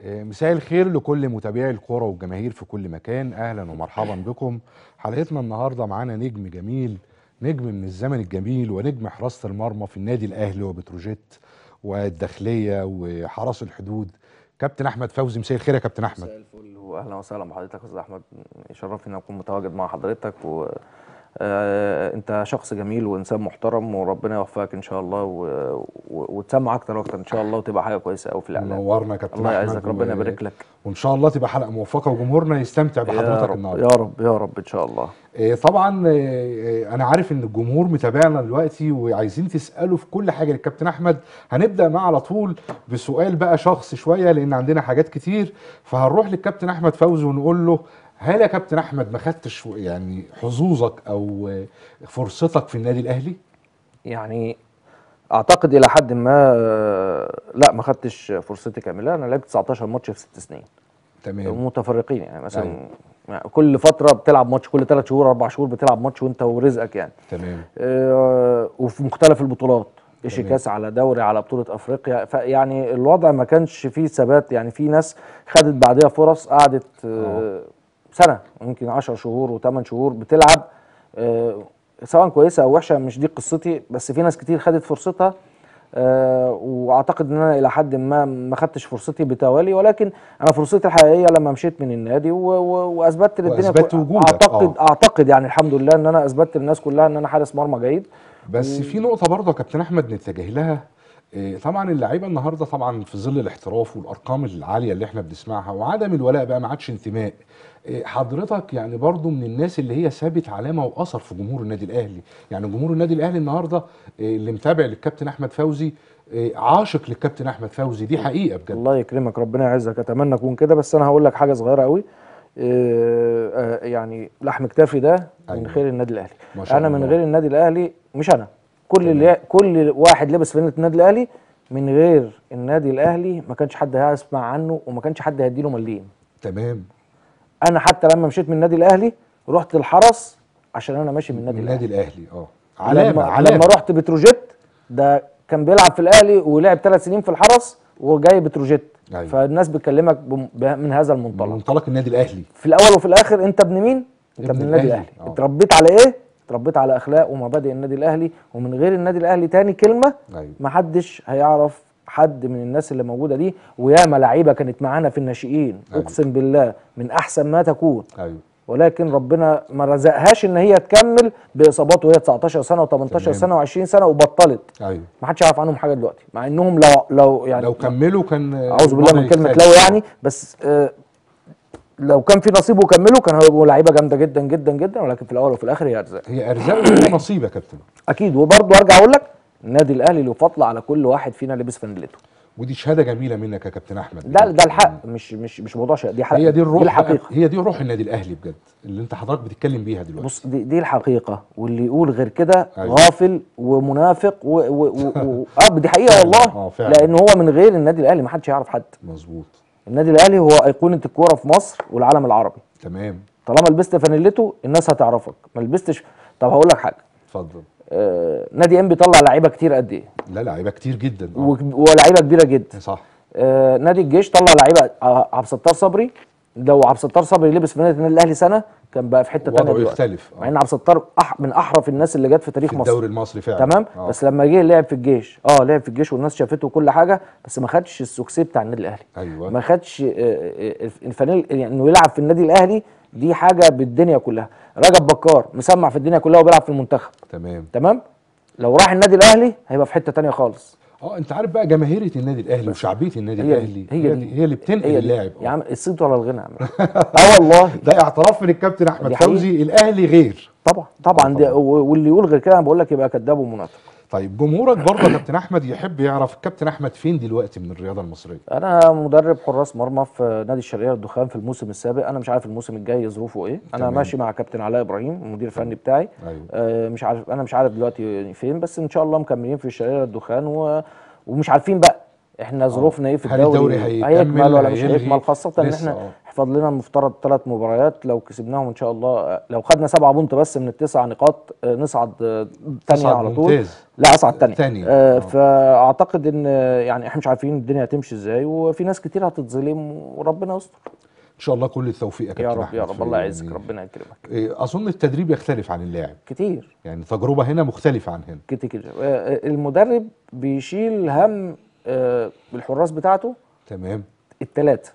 آه، مساء الخير لكل متابعي الكوره والجماهير في كل مكان اهلا ومرحبا بكم حلقتنا النهارده معانا نجم جميل نجم من الزمن الجميل ونجم حراسه المرمى في النادي الاهلي وبتروجيت والداخليه وحرس الحدود كابتن احمد فوزي مساء الخير يا كابتن احمد مساء الفل واهلا وسهلا بحضرتك استاذ احمد يشرفني ان اكون متواجد مع حضرتك و آه، انت شخص جميل وانسان محترم وربنا يوفقك ان شاء الله و... وتسمع اكتر واكتر ان شاء الله وتبقى حاجه كويسه قوي في الاعلام نورنا يا كابتن الله يعزك ربنا يبارك لك وان شاء الله تبقى حلقه موفقه وجمهورنا يستمتع بحضرتك النهارده يا رب يا رب ان شاء الله آه، طبعا آه، انا عارف ان الجمهور متابعنا دلوقتي وعايزين تساله في كل حاجه للكابتن احمد هنبدا معاه على طول بسؤال بقى شخصي شويه لان عندنا حاجات كتير فهنروح للكابتن احمد فوزي ونقول له هل يا كابتن احمد ما خدتش يعني حظوظك او فرصتك في النادي الاهلي يعني اعتقد الى حد ما لا ما خدتش فرصتي كامله انا لعبت 19 ماتش في ست سنين تمام متفرقين يعني مثلا أيوه. يعني كل فتره بتلعب ماتش كل ثلاث شهور اربع شهور بتلعب ماتش وانت ورزقك يعني تمام آه وفي مختلف البطولات اشي كاس على دوري على بطوله افريقيا فيعني الوضع ما كانش فيه ثبات يعني في ناس خدت بعديها فرص قعدت آه, أه. سنه ممكن 10 شهور و8 شهور بتلعب آه، سواء كويسه او وحشه مش دي قصتي بس في ناس كتير خدت فرصتها آه، واعتقد ان انا الى حد ما ما خدتش فرصتي بتوالي ولكن انا فرصتي الحقيقيه لما مشيت من النادي واثبتت للدنيا اثبت وجودك اعتقد آه. اعتقد يعني الحمد لله ان انا اثبتت للناس كلها ان انا حارس مرمى جيد بس في نقطه برضه يا كابتن احمد نتجه لها آه، طبعا اللعيبه النهارده طبعا في ظل الاحتراف والارقام العاليه اللي احنا بنسمعها وعدم الولاء بقى ما عادش انتماء آه، حضرتك يعني برضو من الناس اللي هي سابت علامه واثر في جمهور النادي الاهلي يعني جمهور النادي الاهلي النهارده آه، اللي متابع للكابتن احمد فوزي عاشق للكابتن احمد فوزي دي حقيقه بجد الله يكرمك ربنا يعزك اتمنى اكون كده بس انا هقول لك حاجه صغيره قوي يعني لحم كتافي ده من أيوة. خير النادي الاهلي انا من غير النادي الاهلي مش انا كل اللي كل واحد لابس فانيله النادي الاهلي من غير النادي الاهلي ما كانش حد هيسمع عنه وما كانش حد هيديله مليم تمام انا حتى لما مشيت من النادي الاهلي رحت الحرس عشان انا ماشي من النادي الاهلي النادي الاهلي اه علامه لما, علامة. لما رحت بتروجيت ده كان بيلعب في الاهلي ولعب ثلاث سنين في الحرس وجاي بتروجيت أيوة. فالناس بتكلمك من هذا المنطلق منطلق النادي الاهلي في الاول وفي الاخر انت ابن مين انت ابن, النادي الأهلي. آه. اتربيت على ايه اتربيت على اخلاق ومبادئ النادي الاهلي ومن غير النادي الاهلي تاني كلمه أيوة. محدش هيعرف حد من الناس اللي موجوده دي وياما لعيبه كانت معانا في الناشئين أيوة. اقسم بالله من احسن ما تكون أيوة. ولكن ربنا ما رزقهاش ان هي تكمل باصابات وهي 19 سنه و18 سنه و20 سنه وبطلت ايوه ما حدش يعرف عنهم حاجه دلوقتي مع انهم لو لو يعني لو كملوا كان اعوذ بالله من كلمه لو يعني بس آه، لو كان في نصيب وكملوا كان هيبقوا لعيبه جامده جدا جدا جدا ولكن في الاول وفي الاخر هي ارزاق هي ارزاق ونصيب يا كابتن اكيد وبرضه ارجع اقول لك النادي الاهلي له فضل على كل واحد فينا لبس فانيلته ودي شهاده جميله منك يا كابتن احمد ده ده الحق مش مش مش موضوع شهاده دي حق هي دي الروح دي الحقيقه هي دي روح النادي الاهلي بجد اللي انت حضرتك بتتكلم بيها دلوقتي بص دي, دي الحقيقه واللي يقول غير كده أيوة. غافل ومنافق و, و, و, و اه دي حقيقه والله آه فعلا. لان هو من غير النادي الاهلي ما حدش يعرف حد مظبوط النادي الاهلي هو ايقونه الكوره في مصر والعالم العربي تمام طالما لبست فانيلته الناس هتعرفك ما لبستش طب هقول لك حاجه اتفضل آه نادي ام بيطلع لعيبه كتير قد ايه لا لعيبه كتير جدا ولاعيبه ولعيبه كبيره جدا صح آه نادي الجيش طلع لعيبه آه، عبد الستار صبري لو عبد الستار صبري لبس في نادي الاهلي سنه كان بقى في حته ثانيه وضعه يختلف مع ان عبد الستار أح من احرف الناس اللي جت في تاريخ في مصر الدوري المصري فعلا تمام أوه. بس لما جه لعب في الجيش اه لعب في الجيش والناس شافته وكل حاجه بس ما خدش السوكسي بتاع النادي الاهلي ايوه ما خدش آه، آه، آه، الفانيل يعني انه يلعب في النادي الاهلي دي حاجه بالدنيا كلها رجب بكار مسمع في الدنيا كلها وبيلعب في المنتخب تمام تمام لو راح النادي الاهلي هيبقى في حته ثانيه خالص اه انت عارف بقى جماهيريه النادي الاهلي وشعبيه النادي هي الاهلي هي, هي هي اللي بتنقل هي اللاعب يا عم اه. الصيت ولا الغنى يا عم اه, اه والله ده اعتراف من الكابتن احمد فوزي الاهلي غير طبعا طبعا, اه، طبعاً. واللي يقول غير كده انا بقول لك يبقى كذاب ومنافق طيب جمهورك برضه كابتن احمد يحب يعرف كابتن احمد فين دلوقتي من الرياضه المصريه انا مدرب حراس مرمى في نادي الشرقيه الدخان في الموسم السابق انا مش عارف الموسم الجاي ظروفه ايه انا تمام. ماشي مع كابتن علاء ابراهيم المدير الفني بتاعي أيوه. آه مش عارف انا مش عارف دلوقتي فين بس ان شاء الله مكملين في الشرقيه الدخان و... ومش عارفين بقى احنا ظروفنا ايه في الدوري الدوري هيكمل ولا مش هيكمل خاصه ان احنا حفظ لنا المفترض ثلاث مباريات لو كسبناهم ان شاء الله لو خدنا سبعه بونت بس من التسع نقاط آه، نصعد ثانيه آه، على طول ممتاز. لا اصعد ثانيه آه،, آه فاعتقد ان يعني احنا مش عارفين الدنيا هتمشي ازاي وفي ناس كتير هتتظلم وربنا يستر ان شاء الله كل التوفيق يا كابتن يا رب يا رب الله يعزك يعني ربنا يكرمك إيه، اظن التدريب يختلف عن اللاعب كتير يعني تجربه هنا مختلفه عن هنا كتير كده المدرب بيشيل هم آه، بالحراس بتاعته تمام الثلاثه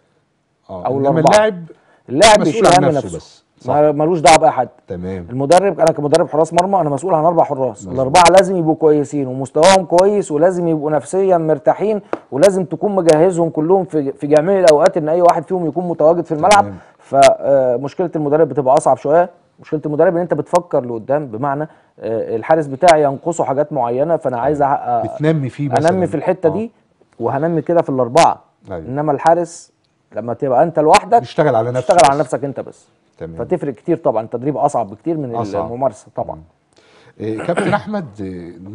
اه او لما اللاعب اللاعب مسؤول عن نفسه, نفسه بس صح. ملوش دعوه باي حد تمام المدرب انا كمدرب حراس مرمى انا مسؤول عن اربع حراس الاربعه لازم يبقوا كويسين ومستواهم كويس ولازم يبقوا نفسيا مرتاحين ولازم تكون مجهزهم كلهم في في جميع الاوقات ان اي واحد فيهم يكون متواجد في الملعب تمام. فمشكله آه، المدرب بتبقى اصعب شويه مشكله المدرب ان انت بتفكر لقدام بمعنى آه، الحارس بتاعي ينقصه حاجات معينه فانا عايز بتنمي فيه بس انمي في الحته آه. دي وهنمي كده في الاربعه أيوة. انما الحارس لما تبقى انت لوحدك تشتغل على نفسك تشتغل على نفسك انت بس تمام. فتفرق كتير طبعا التدريب اصعب بكتير من أصعب. الممارسه طبعا إيه كابتن احمد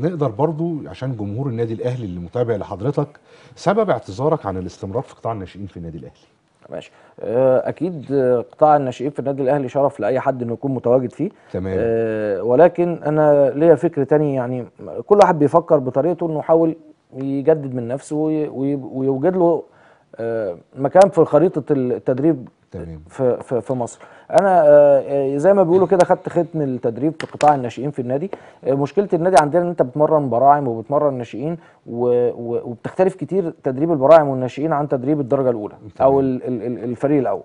نقدر برضو عشان جمهور النادي الاهلي اللي متابع لحضرتك سبب اعتذارك عن الاستمرار في قطاع الناشئين في النادي الاهلي ماشي آه، اكيد قطاع الناشئين في النادي الاهلي شرف لاي حد انه يكون متواجد فيه تمام آه، ولكن انا ليا فكر تاني يعني كل واحد بيفكر بطريقته انه يحاول ويجدد من نفسه ويوجد له آه، مكان في خريطه التدريب في, في, في مصر انا آه، زي ما بيقولوا كده خدت ختم التدريب في قطاع الناشئين في النادي آه، مشكله النادي عندنا ان انت بتمرن براعم وبتمرن ناشئين وبتختلف كتير تدريب البراعم والناشئين عن تدريب الدرجه الاولى او الفريق الاول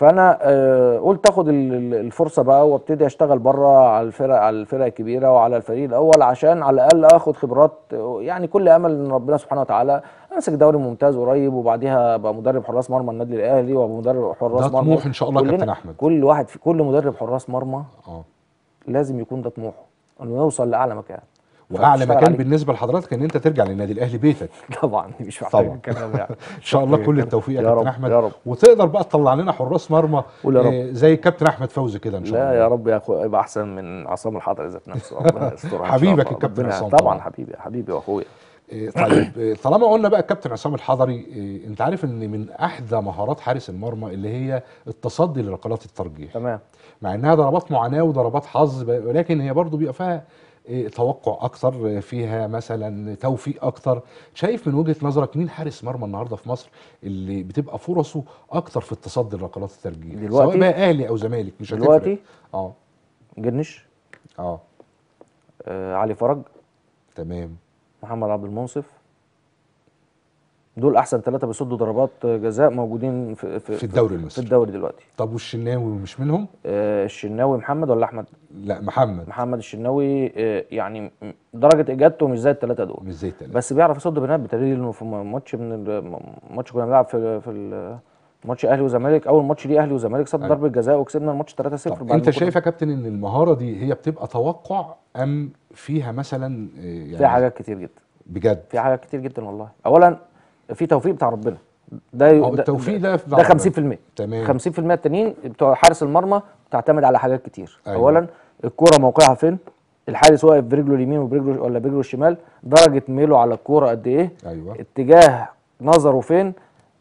فانا آه، قلت اخد الفرصه بقى وابتدي اشتغل بره على الفرق على الفرق الكبيره وعلى الفريق الاول عشان على الاقل اخد خبرات يعني كل امل ان ربنا سبحانه وتعالى امسك دوري ممتاز قريب وبعديها ابقى مدرب حراس مرمى النادي الاهلي وابقى مدرب حراس مرمى ده طموح ان شاء الله كابتن احمد كل واحد في كل مدرب حراس مرمى اه لازم يكون ده طموحه انه يوصل لاعلى مكان واعلى مكان عليك. بالنسبه لحضرتك ان انت ترجع للنادي الاهلي بيتك طبعا مش محتاج الكلام يعني ان شاء الله كل التوفيق يا كابتن احمد يا رب. وتقدر بقى تطلع لنا حراس مرمى آه زي كابتن احمد فوزي كده ان شاء الله لا يا رب يا اخويا يبقى احسن من عصام الحضري ذات نفسه ربنا يسترها حبيبك الكابتن عصام طبعا حبيبي حبيبي واخويا آه، طيب آه، طالما قلنا بقى الكابتن عصام الحضري آه، انت عارف ان من احدى مهارات حارس المرمى اللي هي التصدي لركلات الترجيح تمام مع انها ضربات معاناه وضربات حظ ولكن هي برضو بيبقى فيها إيه توقع اكتر فيها مثلا توفيق اكتر شايف من وجهه نظرك مين حارس مرمى النهارده في مصر اللي بتبقى فرصه اكتر في التصدي لركلات الترجيح دلوقتي سواء بقى اهلي او زمالك مش دلوقتي اه جرنش آه. اه علي فرج تمام محمد عبد المنصف دول احسن ثلاثه بيصدوا ضربات جزاء موجودين في في, في الدوري المصري في الدوري دلوقتي طب والشناوي مش منهم آه الشناوي محمد ولا احمد لا محمد محمد الشناوي آه يعني درجه اجادته مش زي الثلاثه دول مش زي الثلاثه بس بيعرف يصد بنات بالتالي انه في ماتش من ماتش كنا بنلعب في في ماتش اهلي وزمالك اول ماتش ليه اهلي وزمالك صد أيوة. ضربه جزاء وكسبنا الماتش 3-0 بعد انت شايف يا كابتن ان المهاره دي هي بتبقى توقع ام فيها مثلا آه، يعني في حاجات كتير جدا بجد في حاجات كتير جدا والله اولا في توفيق بتاع ربنا ده التوفيق ده ده, ده 50% تمام 50% التانيين بتوع حارس المرمى بتعتمد على حاجات كتير أيوة. اولا الكوره موقعها فين الحارس واقف برجله اليمين وبرجله ولا برجله الشمال درجه ميله على الكوره قد ايه أيوة. اتجاه نظره فين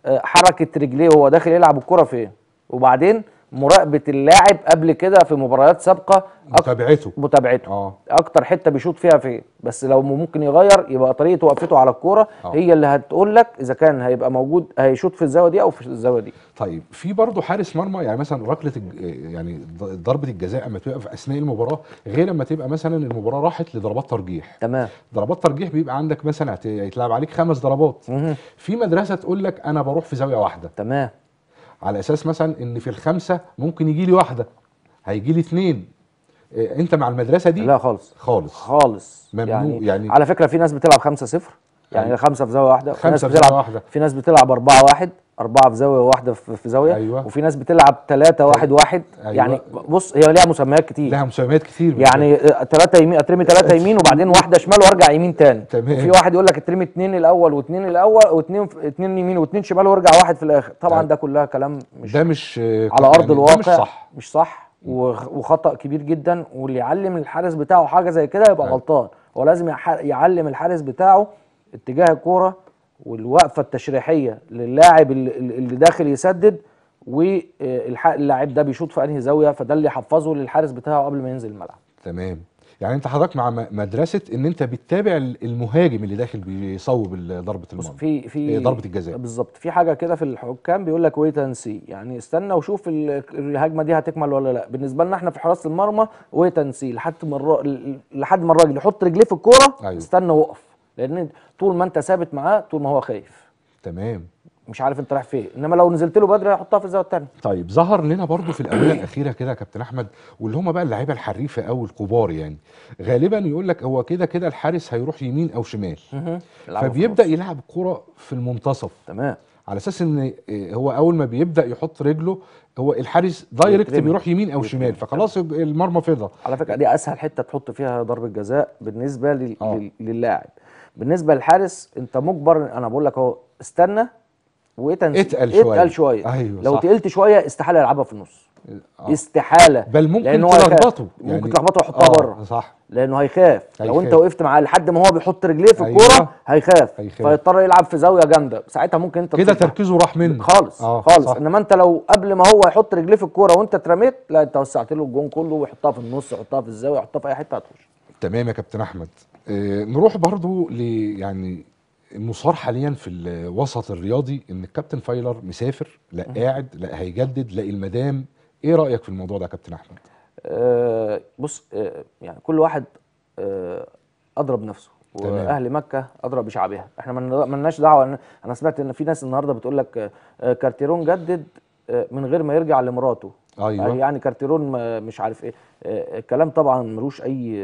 آه، حركه رجليه وهو داخل يلعب الكوره فين وبعدين مراقبه اللاعب قبل كده في مباريات سابقه متابعته متابعته اه اكتر حته بيشوط فيها فين بس لو ممكن يغير يبقى طريقه وقفته على الكوره آه. هي اللي هتقول لك اذا كان هيبقى موجود هيشوط في الزاويه دي او في الزاويه دي طيب في برضه حارس مرمى يعني مثلا ركله يعني ضربه الجزاء اما تبقى في اثناء المباراه غير اما تبقى مثلا المباراه راحت لضربات ترجيح تمام ضربات ترجيح بيبقى عندك مثلا هيتلعب عليك خمس ضربات في مدرسه تقول لك انا بروح في زاويه واحده تمام على اساس مثلا ان في الخمسه ممكن يجي لي واحده هيجي لي اثنين إيه انت مع المدرسه دي لا خالص خالص خالص ممنوع يعني, يعني على فكره في ناس بتلعب خمسة صفر يعني, يعني خمسه في زاويه واحده خمسه في زاويه واحده في ناس بتلعب أربعة واحد اربعه في زاويه وواحده في زاويه أيوة. وفي ناس بتلعب ثلاثه طيب. واحد واحد أيوة. يعني بص هي ليها مسميات كتير ليها مسميات كتير يعني ثلاثه يمين اترمي ثلاثه يمين وبعدين واحده شمال وارجع يمين تاني تمام في واحد يقول لك اترمي اثنين الاول واثنين الاول واثنين اثنين يمين واثنين شمال وارجع واحد في الاخر طبعا طيب. ده كلها كلام مش ده مش على يعني ارض يعني الواقع مش صح مش صح وخطا كبير جدا واللي يعلم الحارس بتاعه حاجه زي كده يبقى طيب. غلطان هو لازم يعلم الحارس بتاعه اتجاه الكوره والوقفه التشريحيه للاعب اللي داخل يسدد والحق اللاعب ده بيشوط في انهي زاويه فده اللي حفظه للحارس بتاعه قبل ما ينزل الملعب تمام يعني انت حضرتك مع مدرسه ان انت بتتابع المهاجم اللي داخل بيصوب ضربه المرمى في آه، في ضربه الجزاء بالظبط في حاجه كده في الحكام بيقول لك ويت اند سي يعني استنى وشوف الهجمه دي هتكمل ولا لا بالنسبه لنا احنا في حراسه المرمى ويت اند سي لحد ما لحد ما الراجل يحط رجليه في الكوره أيوه. استنى وقف لان طول ما انت ثابت معاه طول ما هو خايف تمام مش عارف انت رايح فين انما لو نزلت له بدري هيحطها في الزاويه الثانيه طيب ظهر لنا برضو في الاونه الاخيره كده يا كابتن احمد واللي هم بقى اللعيبه الحريفه او الكبار يعني غالبا يقول لك هو كده كده الحارس هيروح يمين او شمال فبيبدا يلعب كرة في المنتصف تمام على اساس ان آه، هو اول ما بيبدا يحط رجله هو الحارس دايركت بيروح يمين او شمال فخلاص المرمى فضى على فكره دي اسهل حته تحط فيها ضربه جزاء بالنسبه لل... آه. للاعب بالنسبه للحارس انت مجبر انا بقول لك اهو استنى واتقل اتقل شويه اتقل شويه أيوة لو تقلت شويه استحاله يلعبها في النص آه. استحاله بل ممكن تلخبطه يعني ممكن تلخبطه ويحطها آه بره صح لانه هيخاف لو انت وقفت معاه لحد ما هو بيحط رجليه في الكوره أيوة. هيخاف, هيخاف. فيضطر يلعب في زاويه جامده ساعتها ممكن انت كده تركيزه راح منه خالص آه خالص صح. انما انت لو قبل ما هو يحط رجليه في الكوره وانت اترميت لا انت وسعت له الجون كله وحطها في النص يحطها في الزاويه يحطها في اي حته هتخش تمام يا كابتن احمد آه، نروح برضو ل يعني المصار حاليا في الوسط الرياضي ان الكابتن فايلر مسافر لا قاعد لا هيجدد لا المدام ايه رايك في الموضوع ده يا كابتن احمد أه بص أه يعني كل واحد أه اضرب نفسه واهل مكه اضرب بشعبها احنا ما لناش دعوه انا سمعت ان في ناس النهارده بتقول لك آه، كارتيرون جدد آه، من غير ما يرجع لمراته ايوه يعني, يعني كارتيرون مش عارف ايه آه، الكلام طبعا ملوش اي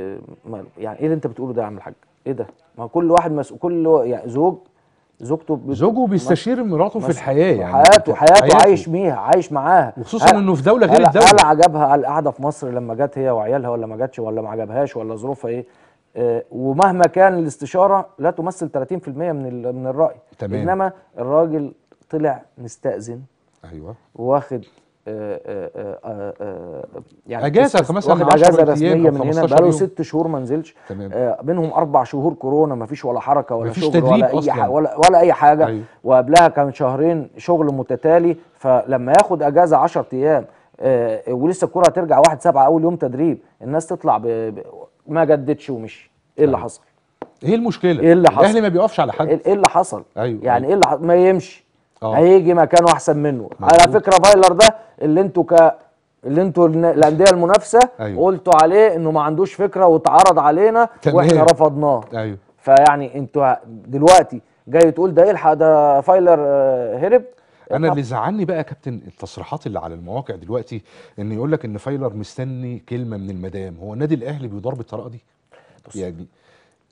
يعني ايه اللي انت بتقوله ده يا عم الحاج ايه ده ما كل واحد مسؤول كل يعني زوج زوجته بت... زوجه بيستشير مراته في الحياه يعني حياته حياته, حياته. عايش بيها عايش معاها وخصوصا انه في دوله غير الدوله هل عجبها قاعده في مصر لما جت هي وعيالها ولا ما جاتش ولا ما عجبهاش ولا ظروفها ايه آه ومهما كان الاستشاره لا تمثل 30% من ال... من الراي تمام انما الراجل طلع مستاذن ايوه واخد يعني اجازه خمس اجازه رسميه من هنا بقاله ست شهور ما نزلش آه، منهم اربع شهور كورونا ما فيش ولا حركه ولا شغل ولا اي حاجة ولا, ولا اي حاجه أيوه. وقبلها كان شهرين شغل متتالي فلما ياخد اجازه 10 ايام آه، ولسه الكوره هترجع 1 7 اول يوم تدريب الناس تطلع ب... ب... ما جددش ومشي ايه اللي أيوه. حصل؟ ايه المشكله؟ ايه اللي حصل؟ الاهلي ما بيقفش على حد إيه-, ايه اللي حصل؟ أيوه. يعني أيوه. ايه اللي ح... ما يمشي أوه. هيجي مكانه احسن منه على فكره فايلر ده اللي انتوا ك اللي انتوا الانديه المنافسه أيوة. قلتوا عليه انه ما عندوش فكره واتعرض علينا تمام. واحنا رفضناه ايوه فيعني انتوا دلوقتي جاي تقول ده يلحق إيه ده فايلر آه، هرب انا اللي زعلني بقى يا كابتن التصريحات اللي على المواقع دلوقتي ان يقول لك ان فايلر مستني كلمه من المدام هو النادي الاهلي بيضرب الطريقه دي يعني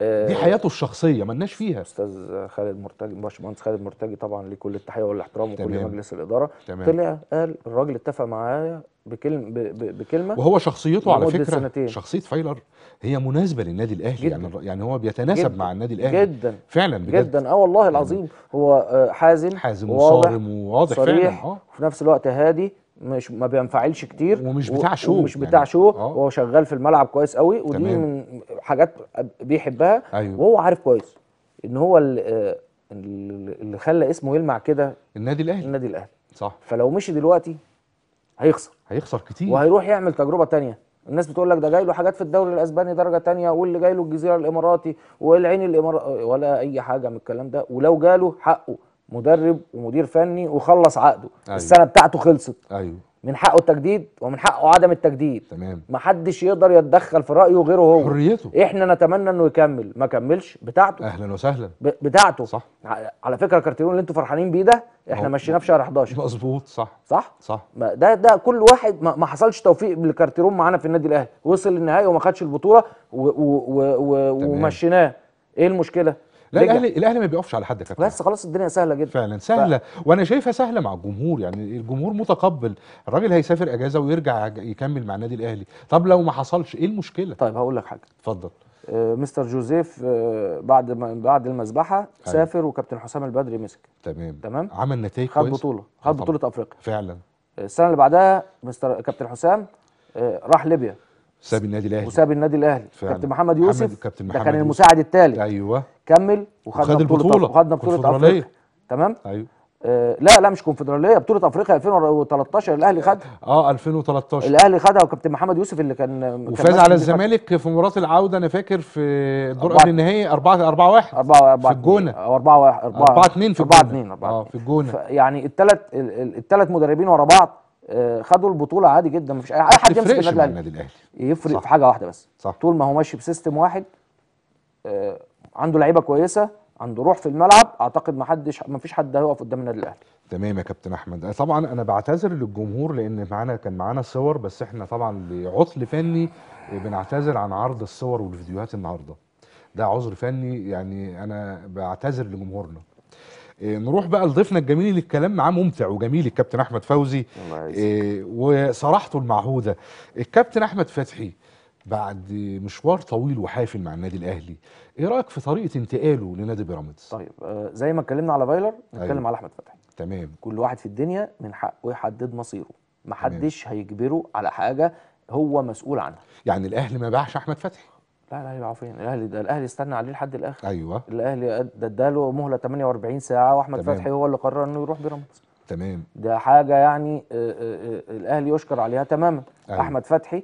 آه، دي حياته الشخصيه مالناش فيها استاذ خالد مرتجي باشمهندس خالد مرتجي طبعا ليه كل التحيه والاحترام وكل مجلس الاداره تمام. طلع قال الراجل اتفق معايا بكلمه بكلمه وهو شخصيته على فكره سنتين. شخصيه فايلر هي مناسبه للنادي الاهلي يعني جداً. يعني يعني هو بيتناسب جداً. مع النادي الاهلي جدا فعلا بجد. جدا اه والله العظيم هو آه، حازم حازم وصارم وواضح صريح فعلا اه وفي نفس الوقت هادي مش ما بينفعلش كتير ومش بتاع شو ومش بتاع يعني شو آه. وهو شغال في الملعب كويس قوي ودي تمام. من حاجات بيحبها أيوه. وهو عارف كويس ان هو آه، اللي خلى اسمه يلمع كده النادي الاهلي النادي الاهلي صح فلو مشي دلوقتي هيخسر هيخسر كتير وهيروح يعمل تجربه تانية الناس بتقول لك ده جاي له حاجات في الدوري الاسباني درجه تانية واللي جاي له الجزيره الاماراتي والعين الاماراتي ولا اي حاجه من الكلام ده ولو جاله حقه مدرب ومدير فني وخلص عقده أيوه. السنه بتاعته خلصت ايوه من حقه التجديد ومن حقه عدم التجديد تمام محدش يقدر يتدخل في رايه غيره هو حريته احنا نتمنى انه يكمل ما كملش بتاعته اهلا وسهلا ب... بتاعته صح على فكره كارتيرون اللي انتوا فرحانين بيه ده احنا مشيناه في شهر 11 مظبوط صح صح صح ما ده ده كل واحد ما, ما حصلش توفيق لكارتيرون معانا في النادي الاهلي وصل للنهائي وما خدش البطوله و... و... و... و... ومشيناه ايه المشكله لا الاهلي الاهلي ما بيقفش على حد فاكر بس خلاص الدنيا سهله جدا فعلا سهله ف... وانا شايفها سهله مع الجمهور يعني الجمهور متقبل الراجل هيسافر اجازه ويرجع يكمل مع النادي الاهلي طب لو ما حصلش ايه المشكله طيب هقول لك حاجه اتفضل آه، مستر جوزيف آه، بعد ما بعد المذبحه أيوه. سافر وكابتن حسام البدري مسك تمام تمام عمل نتائج خد بطوله خد بطوله افريقيا فعلا آه، السنه اللي بعدها مستر كابتن حسام راح ليبيا ساب النادي الاهلي وساب النادي الاهلي كابتن محمد يوسف كابتن محمد ده كان المساعد الثالث ايوه كمل وخد البطوله وخدنا بطوله افريقيا تمام ايوه آه، لا لا مش كونفدراليه بطوله افريقيا 2013 الاهلي خدها اه 2013 الاهلي خدها وكابتن محمد يوسف اللي كان وفاز على الزمالك في مباراه العوده انا فاكر في الدور قبل النهائي 4 4 1 4 4 في الجونه 4 1 4 2 في الجونه 4 2 4 2 اه في الجونه يعني الثلاث الثلاث مدربين ورا بعض آه، خدوا البطوله عادي جدا مفيش اي حد يمسك النادي الاهلي يفرق صح. في حاجه واحده بس صح. طول ما هو ماشي بسيستم واحد آه، عنده لعيبه كويسه عنده روح في الملعب اعتقد ما حدش ما فيش حد هيقف قدام النادي الاهلي تمام يا كابتن احمد آه، طبعا انا بعتذر للجمهور لان معانا كان معانا صور بس احنا طبعا لعطل فني بنعتذر عن عرض الصور والفيديوهات النهارده ده عذر فني يعني انا بعتذر لجمهورنا إيه، نروح بقى لضيفنا الجميل اللي الكلام معاه ممتع وجميل الكابتن احمد فوزي إيه، وصراحته المعهوده الكابتن احمد فتحي بعد مشوار طويل وحافل مع النادي الاهلي ايه رايك في طريقه انتقاله لنادي بيراميدز طيب آه، زي ما اتكلمنا على فايلر نتكلم أيوه. على احمد فتحي تمام كل واحد في الدنيا من حقه يحدد مصيره محدش هيجبره على حاجه هو مسؤول عنها يعني الاهلي ما باعش احمد فتحي لا الاهلي هيبقى فين الاهلي ده الاهلي استنى عليه لحد الاخر ايوه الاهلي اداله مهله 48 ساعه واحمد فتحي هو اللي قرر انه يروح بيراميدز تمام ده حاجه يعني آه، آه، آه، الاهلي يشكر عليها تماما أيوة. احمد فتحي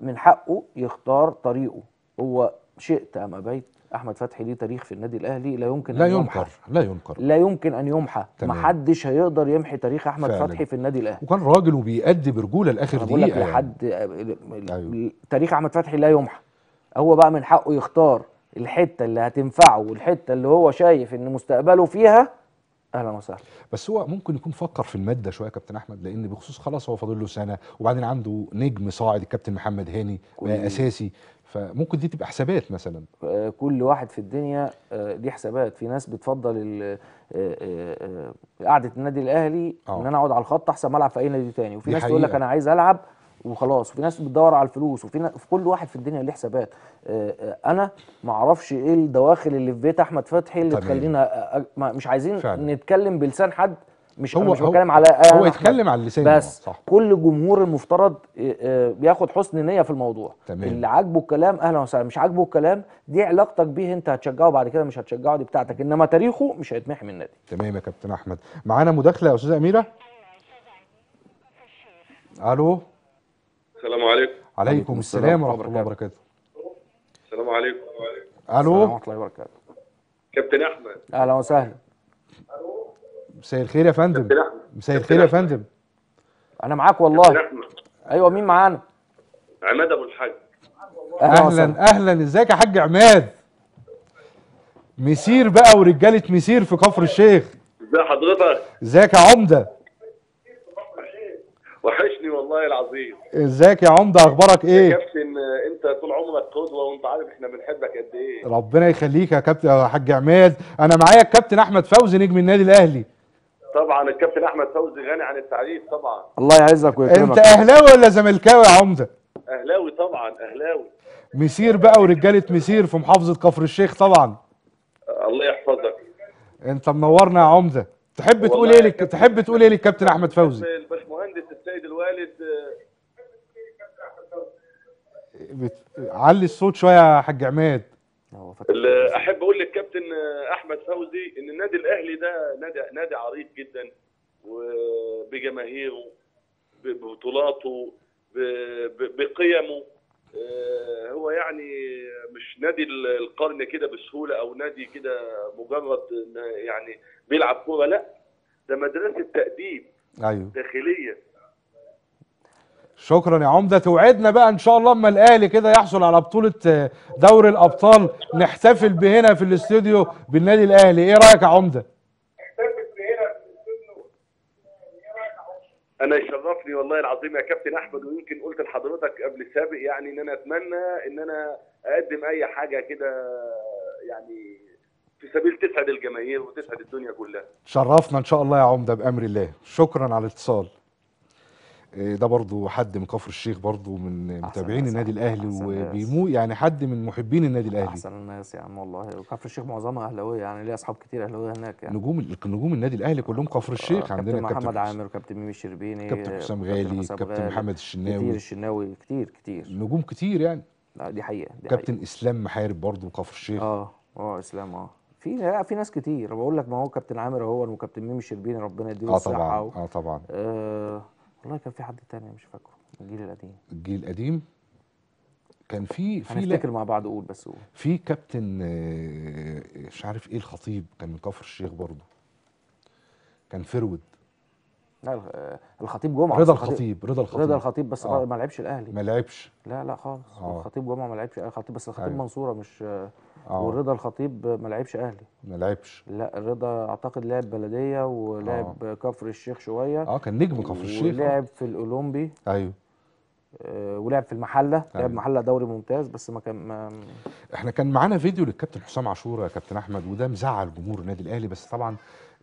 من حقه يختار طريقه هو شئت ام ابيت احمد فتحي ليه تاريخ في النادي الاهلي لا يمكن لا أن يمحى لا ينكر لا يمكن ان يمحى محدش هيقدر يمحي تاريخ احمد فعلا. فتحي في النادي الاهلي وكان راجل وبيأدي برجوله لاخر دقيقه لك يعني. لحد يعني. تاريخ احمد فتحي لا يمحى هو بقى من حقه يختار الحته اللي هتنفعه والحته اللي هو شايف ان مستقبله فيها اهلا وسهلا بس هو ممكن يكون فكر في الماده شويه كابتن احمد لان بخصوص خلاص هو فاضل له سنه وبعدين عنده نجم صاعد الكابتن محمد هاني آه، اساسي فممكن دي تبقى حسابات مثلا آه، كل واحد في الدنيا آه، دي حسابات في ناس بتفضل قعده النادي الاهلي أوه. ان انا اقعد على الخط احسن ما العب في اي نادي تاني وفي ناس تقول لك انا عايز العب وخلاص وفي ناس بتدور على الفلوس وفي في كل واحد في الدنيا ليه حسابات آه، آه، انا ما اعرفش ايه الدواخل اللي في بيت احمد فتحي اللي تخلينا آه، مش عايزين فعلا. نتكلم بلسان حد مش هو مش بتكلم على هو يتكلم على اللسان بس صح. كل جمهور المفترض بياخد حسن نيه في الموضوع تمام. اللي عاجبه الكلام اهلا وسهلا مش عاجبه الكلام دي علاقتك بيه انت هتشجعه بعد كده مش هتشجعه دي بتاعتك انما تاريخه مش هيتمحي من النادي تمام يا كابتن احمد معانا مداخله يا استاذه اميره الو السلام عليكم عليكم السلام ورحمه الله وبركاته السلام عليكم الو ورحمه الله وبركاته كابتن احمد اهلا وسهلا مساء الخير يا فندم مساء الخير يا فندم انا معاك والله ايوه مين معانا عماد ابو الحاج اهلا اهلا ازيك يا حاج عماد مسير بقى ورجاله مسير في كفر الشيخ ازي حضرتك ازيك يا عمده وحشني والله العظيم ازيك يا عمده اخبارك ايه يا كابتن انت طول عمرك قدوه وانت عارف احنا بنحبك قد ايه ربنا يخليك يا كابتن يا حاج عماد انا معايا الكابتن احمد فوزي نجم النادي الاهلي طبعا الكابتن احمد فوزي غني عن التعريف طبعا الله يعزك ويكرمك انت اهلاوي ولا زملكاوي يا عمده اهلاوي طبعا اهلاوي مسير بقى ورجاله مسير في محافظه كفر الشيخ طبعا الله يحفظك انت منورنا يا عمده تحب تقول ايه لك تحب تقول ايه للكابتن احمد فوزي الوالد بت... علي الصوت شويه يا حاج عماد احب اقول للكابتن احمد فوزي ان النادي الاهلي ده نادي نادي عريق جدا وبجماهيره ببطولاته بقيمه آه، هو يعني مش نادي القرن كده بسهوله او نادي كده مجرد يعني بيلعب كوره لا ده مدرسه تاديب أيوه. داخليه شكرا يا عمده توعدنا بقى ان شاء الله اما الاهلي كده يحصل على بطوله آه، دوري الابطال نحتفل بهنا في الاستوديو بالنادي الاهلي ايه رايك يا عمده انا يشرفني والله العظيم يا كابتن احمد ويمكن قلت لحضرتك قبل السابق يعني ان انا اتمنى ان انا اقدم اي حاجه كده يعني في سبيل تسعد الجماهير وتسعد الدنيا كلها شرفنا ان شاء الله يا عمده بامر الله شكرا على الاتصال إيه، ده برضو حد من كفر الشيخ برضو من متابعين النادي الاهلي وبيمو يعني حد من محبين النادي الاهلي احسن الناس يا عم والله وكفر الشيخ معظمها اهلاويه يعني ليه اصحاب كتير اهلاويه هناك يعني نجوم نجوم النادي الاهلي كلهم كفر الشيخ آه، عندنا كابتن محمد عامر وكابتن ميمي الشربيني كابتن حسام غالي كابتن محمد الشناوي كتير الشناوي كتير كتير نجوم كتير يعني لا دي حقيقه دي كابتن حقيقة. اسلام محارب برضو كفر الشيخ اه اه اسلام اه في لا في ناس كتير بقول لك ما هو كابتن عامر اهو وكابتن ميمي الشربيني ربنا يديله آه، الصحه اه طبعا اه طبعا آه والله كان في حد تاني مش فاكره الجيل القديم الجيل القديم كان في في هنفتكر مع بعض قول بس قول في كابتن آه، مش عارف ايه الخطيب كان من كفر الشيخ برضه كان فرود لا آه، الخطيب جمعه رضا الخطيب رضا الخطيب رضا الخطيب بس آه. ما لعبش الاهلي ما لعبش لا لا خالص آه. الخطيب جمعه ما لعبش الخطيب بس الخطيب آه. منصوره مش أوه. والرضا الخطيب ما لعبش اهلي ما لعبش لا الرضا اعتقد لعب بلديه ولعب آه. كفر الشيخ شويه اه كان نجم كفر الشيخ ولعب في الاولمبي ايوه آه، ولعب في المحله لعب محله دوري ممتاز بس ما كان ما احنا كان معانا فيديو للكابتن حسام عاشور يا كابتن احمد وده مزعل جمهور النادي الاهلي بس طبعا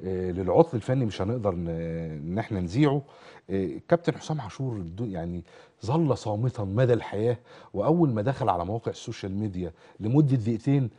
آه، للعطل الفني مش هنقدر ان احنا نذيعه الكابتن آه، حسام عاشور يعني ظل صامتا مدى الحياه واول ما دخل على مواقع السوشيال ميديا لمده دقيقتين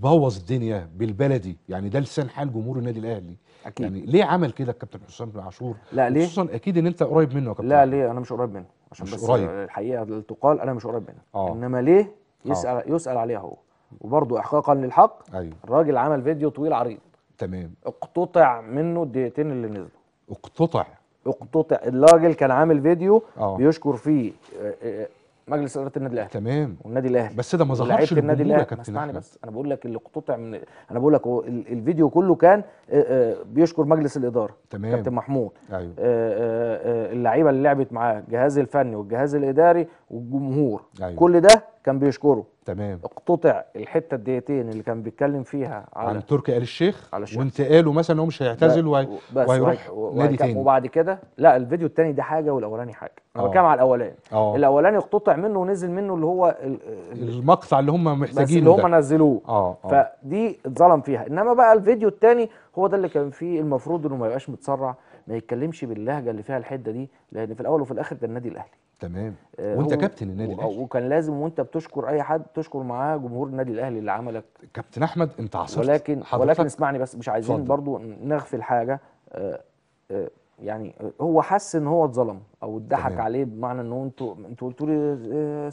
بوظ الدنيا بالبلدي يعني ده لسان حال جمهور النادي الاهلي أكيد. يعني ليه عمل كده الكابتن حسام عاشور لا ليه خصوصا اكيد ان انت قريب منه يا كابتن لا ليه انا مش قريب منه عشان مش بس قريب. الحقيقه تقال انا مش قريب منها آه. انما ليه يسال آه. يسال عليها هو وبرضه احقاقا للحق أيوه. الراجل عمل فيديو طويل عريض تمام اقتطع منه الدقيقتين اللي نزلوا اقتطع اقتطع الراجل كان عامل فيديو آه. بيشكر فيه آه، آه، مجلس اداره النادي الاهلي تمام والنادي الاهلي بس ده ما ظهرش النادي الاهلي اسمعني بس انا بقول لك اللي قطع من انا بقول لك الفيديو كله كان بيشكر مجلس الاداره تمام كابتن محمود ايوه اللعيبه اللي لعبت معاه الجهاز الفني والجهاز الاداري والجمهور أيوة. كل ده كان بيشكره تمام اقتطع الحته الدقيقتين اللي كان بيتكلم فيها على عن تركي آل الشيخ, على الشيخ. وانتقاله مثلا ان هو مش هيعتزل وهي... وهيروح نادي تاني وبعد كده لا الفيديو التاني ده حاجه والاولاني حاجه انا آه. بتكلم على الاولاني آه. الاولاني اقتطع منه ونزل منه اللي هو ال... المقطع اللي هم محتاجينه اللي هم نزلوه آه،, اه فدي اتظلم فيها انما بقى الفيديو التاني هو ده اللي كان فيه المفروض انه ما يبقاش متسرع ما يتكلمش باللهجه اللي فيها الحده دي لان في الاول وفي الاخر ده النادي الاهلي تمام آه، وانت كابتن النادي الاهلي وكان لازم وانت بتشكر اي حد تشكر معاه جمهور النادي الاهلي اللي عملك كابتن احمد انت عصرت ولكن ولكن اسمعني بس مش عايزين برضو نغفل حاجه آه، آه، يعني هو حس ان هو اتظلم او اتضحك عليه بمعنى ان انتوا انتوا قلتوا لي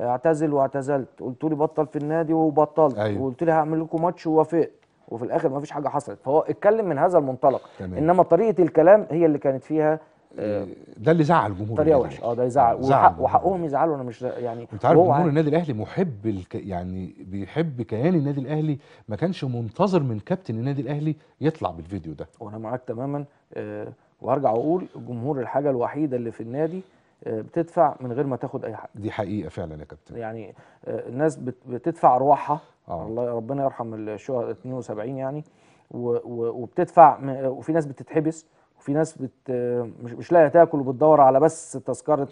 اعتزل واعتزلت قلتوا لي بطل في النادي وبطلت أيوه. وقلت لي هعمل لكم ماتش ووافقت وفي الاخر ما فيش حاجه حصلت فهو اتكلم من هذا المنطلق تمام. انما طريقه الكلام هي اللي كانت فيها آه، ده اللي زعل جمهور طريقه وحشه اه ده يزعل آه، وحق وحقهم يزعلوا انا مش يعني انت عارف جمهور النادي الاهلي محب الك... يعني بيحب كيان النادي الاهلي ما كانش منتظر من كابتن النادي الاهلي يطلع بالفيديو ده وانا معاك تماما آه وارجع اقول الجمهور الحاجه الوحيده اللي في النادي آه بتدفع من غير ما تاخد اي حاجه دي حقيقه فعلا يا كابتن يعني آه الناس بت... بتدفع ارواحها آه. الله ربنا يرحم الشهداء 72 يعني و... و... وبتدفع م... وفي ناس بتتحبس وفي ناس بت مش, مش لاقيه تاكل وبتدور على بس تذكره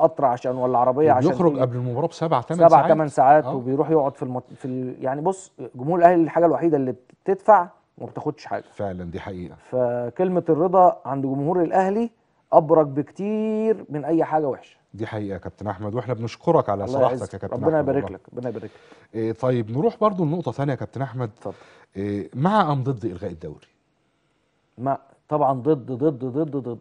قطر عشان ولا عربيه عشان يخرج قبل المباراه بسبع ثمان ساعات سبع ثمان ساعات آه. وبيروح يقعد في المط... في ال... يعني بص جمهور الاهلي الحاجه الوحيده اللي بتدفع وما بتاخدش حاجه فعلا دي حقيقه فكلمه الرضا عند جمهور الاهلي ابرك بكتير من اي حاجه وحشه دي حقيقه يا كابتن احمد واحنا بنشكرك على صراحتك يا كابتن ربنا احمد يبارك لك ربنا يبارك لك إيه طيب نروح برضو لنقطه ثانيه يا كابتن احمد اتفضل إيه مع ام ضد الغاء الدوري مع طبعا ضد ضد ضد ضد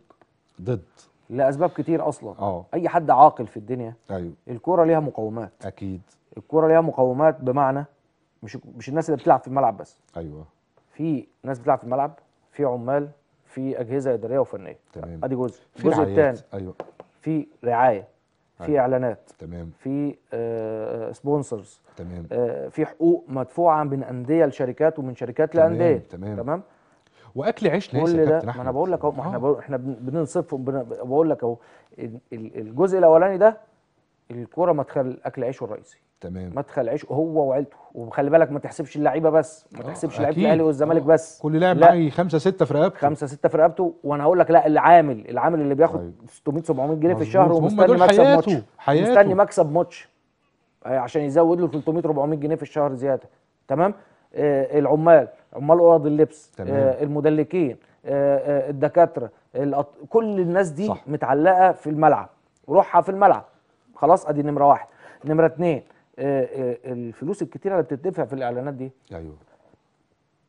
ضد لاسباب كتير اصلا اه اي حد عاقل في الدنيا ايوه الكوره ليها مقومات اكيد الكوره ليها مقومات بمعنى مش مش الناس اللي بتلعب في الملعب بس ايوه في ناس بتلعب في الملعب في عمال في اجهزه اداريه وفنيه تمام ادي جزء الجزء الثاني ايوه في رعايه في أيوه. اعلانات تمام في آه سبونسرز تمام آه في حقوق مدفوعه من انديه لشركات ومن شركات لانديه تمام تمام, تمام. واكل عيش ليس كل ده ما انا بقول لك اهو ما احنا آه. احنا بننصفهم بقول لك اهو الجزء الاولاني ده الكوره مدخل اكل عيشه الرئيسي تمام مدخل عيش هو وعيلته وخلي بالك ما تحسبش اللعيبه بس ما آه، تحسبش لعيبه الاهلي والزمالك آه. بس كل لاعب معاه خمسه سته في رقبته خمسه سته في رقبته وانا هقول لك لا العامل العامل اللي بياخد 600 طيب. 700 جنيه في الشهر ومستني مكسب حياته. ماتش حياته. مستني مكسب ماتش عشان يزود له 300 400 جنيه في الشهر زياده تمام آه العمال عمال اوض اللبس آه، تمام. آه المدلكين آه الدكاتره الأط... كل الناس دي صح. متعلقه في الملعب روحها في الملعب خلاص ادي نمره واحد نمره اتنين آه آه الفلوس الكتيره اللي بتدفع في الاعلانات دي ايوه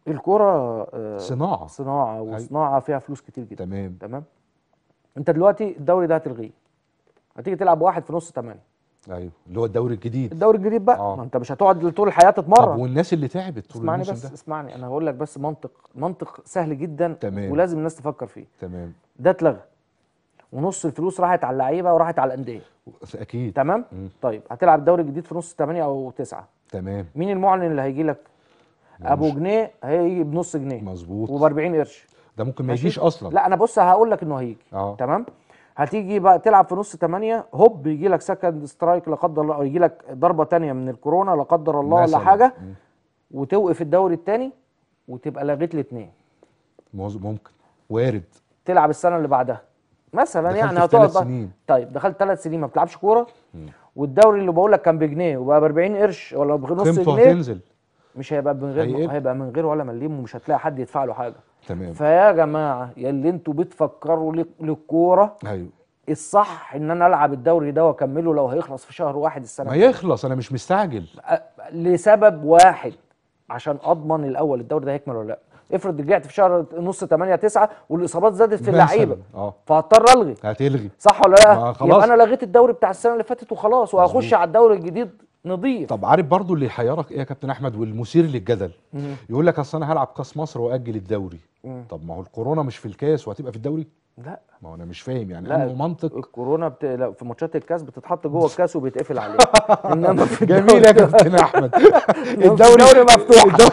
الكره آه صناعه صناعه أيوه. وصناعه فيها فلوس كتير جدا تمام تمام انت دلوقتي الدوري ده هتلغيه هتيجي تلعب واحد في نص ثمانيه ايوه اللي هو الدوري الجديد الدوري الجديد بقى آه. ما انت مش هتقعد طول الحياه تتمرن طب والناس اللي تعبت طول اسمعني بس ده. اسمعني انا هقول لك بس منطق منطق سهل جدا تمام. ولازم الناس تفكر فيه تمام ده اتلغى ونص الفلوس راحت على اللعيبه وراحت على الانديه اكيد تمام م. طيب هتلعب الدوري الجديد في نص 8 او 9 تمام مين المعلن اللي هيجي لك ابو جنيه هيجي بنص جنيه مظبوط وب 40 قرش ده ممكن ما يجيش اصلا لا انا بص هقول لك انه هيجي آه. تمام هتيجي بقى تلعب في نص ثمانية هوب يجي لك سكند سترايك لا قدر الله او يجي لك ضربه ثانيه من الكورونا لا قدر الله ولا حاجه وتوقف الدوري الثاني وتبقى لغيت الاثنين ممكن وارد تلعب السنه اللي بعدها مثلا يعني هتقعد طيب دخلت ثلاث سنين ما بتلعبش كوره والدوري اللي بقول لك كان بجنيه وبقى ب 40 قرش ولا بنص جنيه قيمته هتنزل مش هيبقى من غير هيبقى, هيبقى من غير ولا مليم ومش هتلاقي حد يدفع له حاجه تمام فيا جماعه يا اللي انتوا بتفكروا للكوره ايوه الصح ان انا العب الدوري ده واكمله لو هيخلص في شهر واحد السنه ما يخلص انا مش مستعجل لسبب واحد عشان اضمن الاول الدوري ده هيكمل ولا لا افرض رجعت في شهر نص 8 9 والاصابات زادت في اللعيبه آه. فهضطر الغي هتلغي صح ولا لا؟ يبقى انا لغيت الدوري بتاع السنه اللي فاتت وخلاص وهخش على الدوري الجديد نظيف طب عارف برضو اللي حيرك ايه يا كابتن احمد والمثير للجدل يقول لك اصل انا هلعب كاس مصر واجل الدوري مم. طب ما هو الكورونا مش في الكاس وهتبقى في الدوري لا ما هو انا مش فاهم يعني لا منطق الكورونا بت... لا في ماتشات الكاس بتتحط جوه الكاس وبيتقفل عليها انما في جميل يا كابتن احمد الدوري مفتوح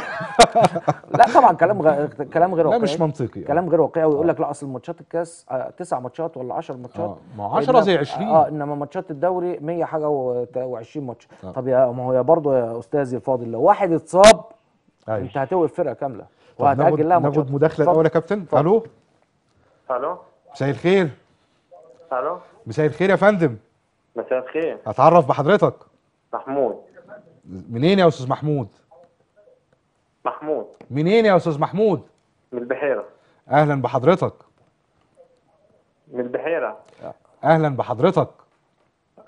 لا طبعا كلام غ... كلام غير واقعي مش منطقي كلام غير واقعي ويقول آه. لك لا اصل ماتشات الكاس آه، تسع ماتشات ولا 10 ماتشات آه، ما 10 زي 20 اه انما ماتشات الدوري 100 حاجه و20 ماتش آه. طب يا ما هو يا برضه يا استاذي الفاضل لو واحد اتصاب أيوه. انت هتوقف فرقه كامله وهتاجل لها ماتشات ناخد مداخله الاول يا كابتن الو الو مساء الخير الو مساء الخير يا فندم مساء الخير اتعرف بحضرتك محمود منين يا استاذ محمود محمود منين يا استاذ محمود من البحيره اهلا بحضرتك من البحيره اهلا بحضرتك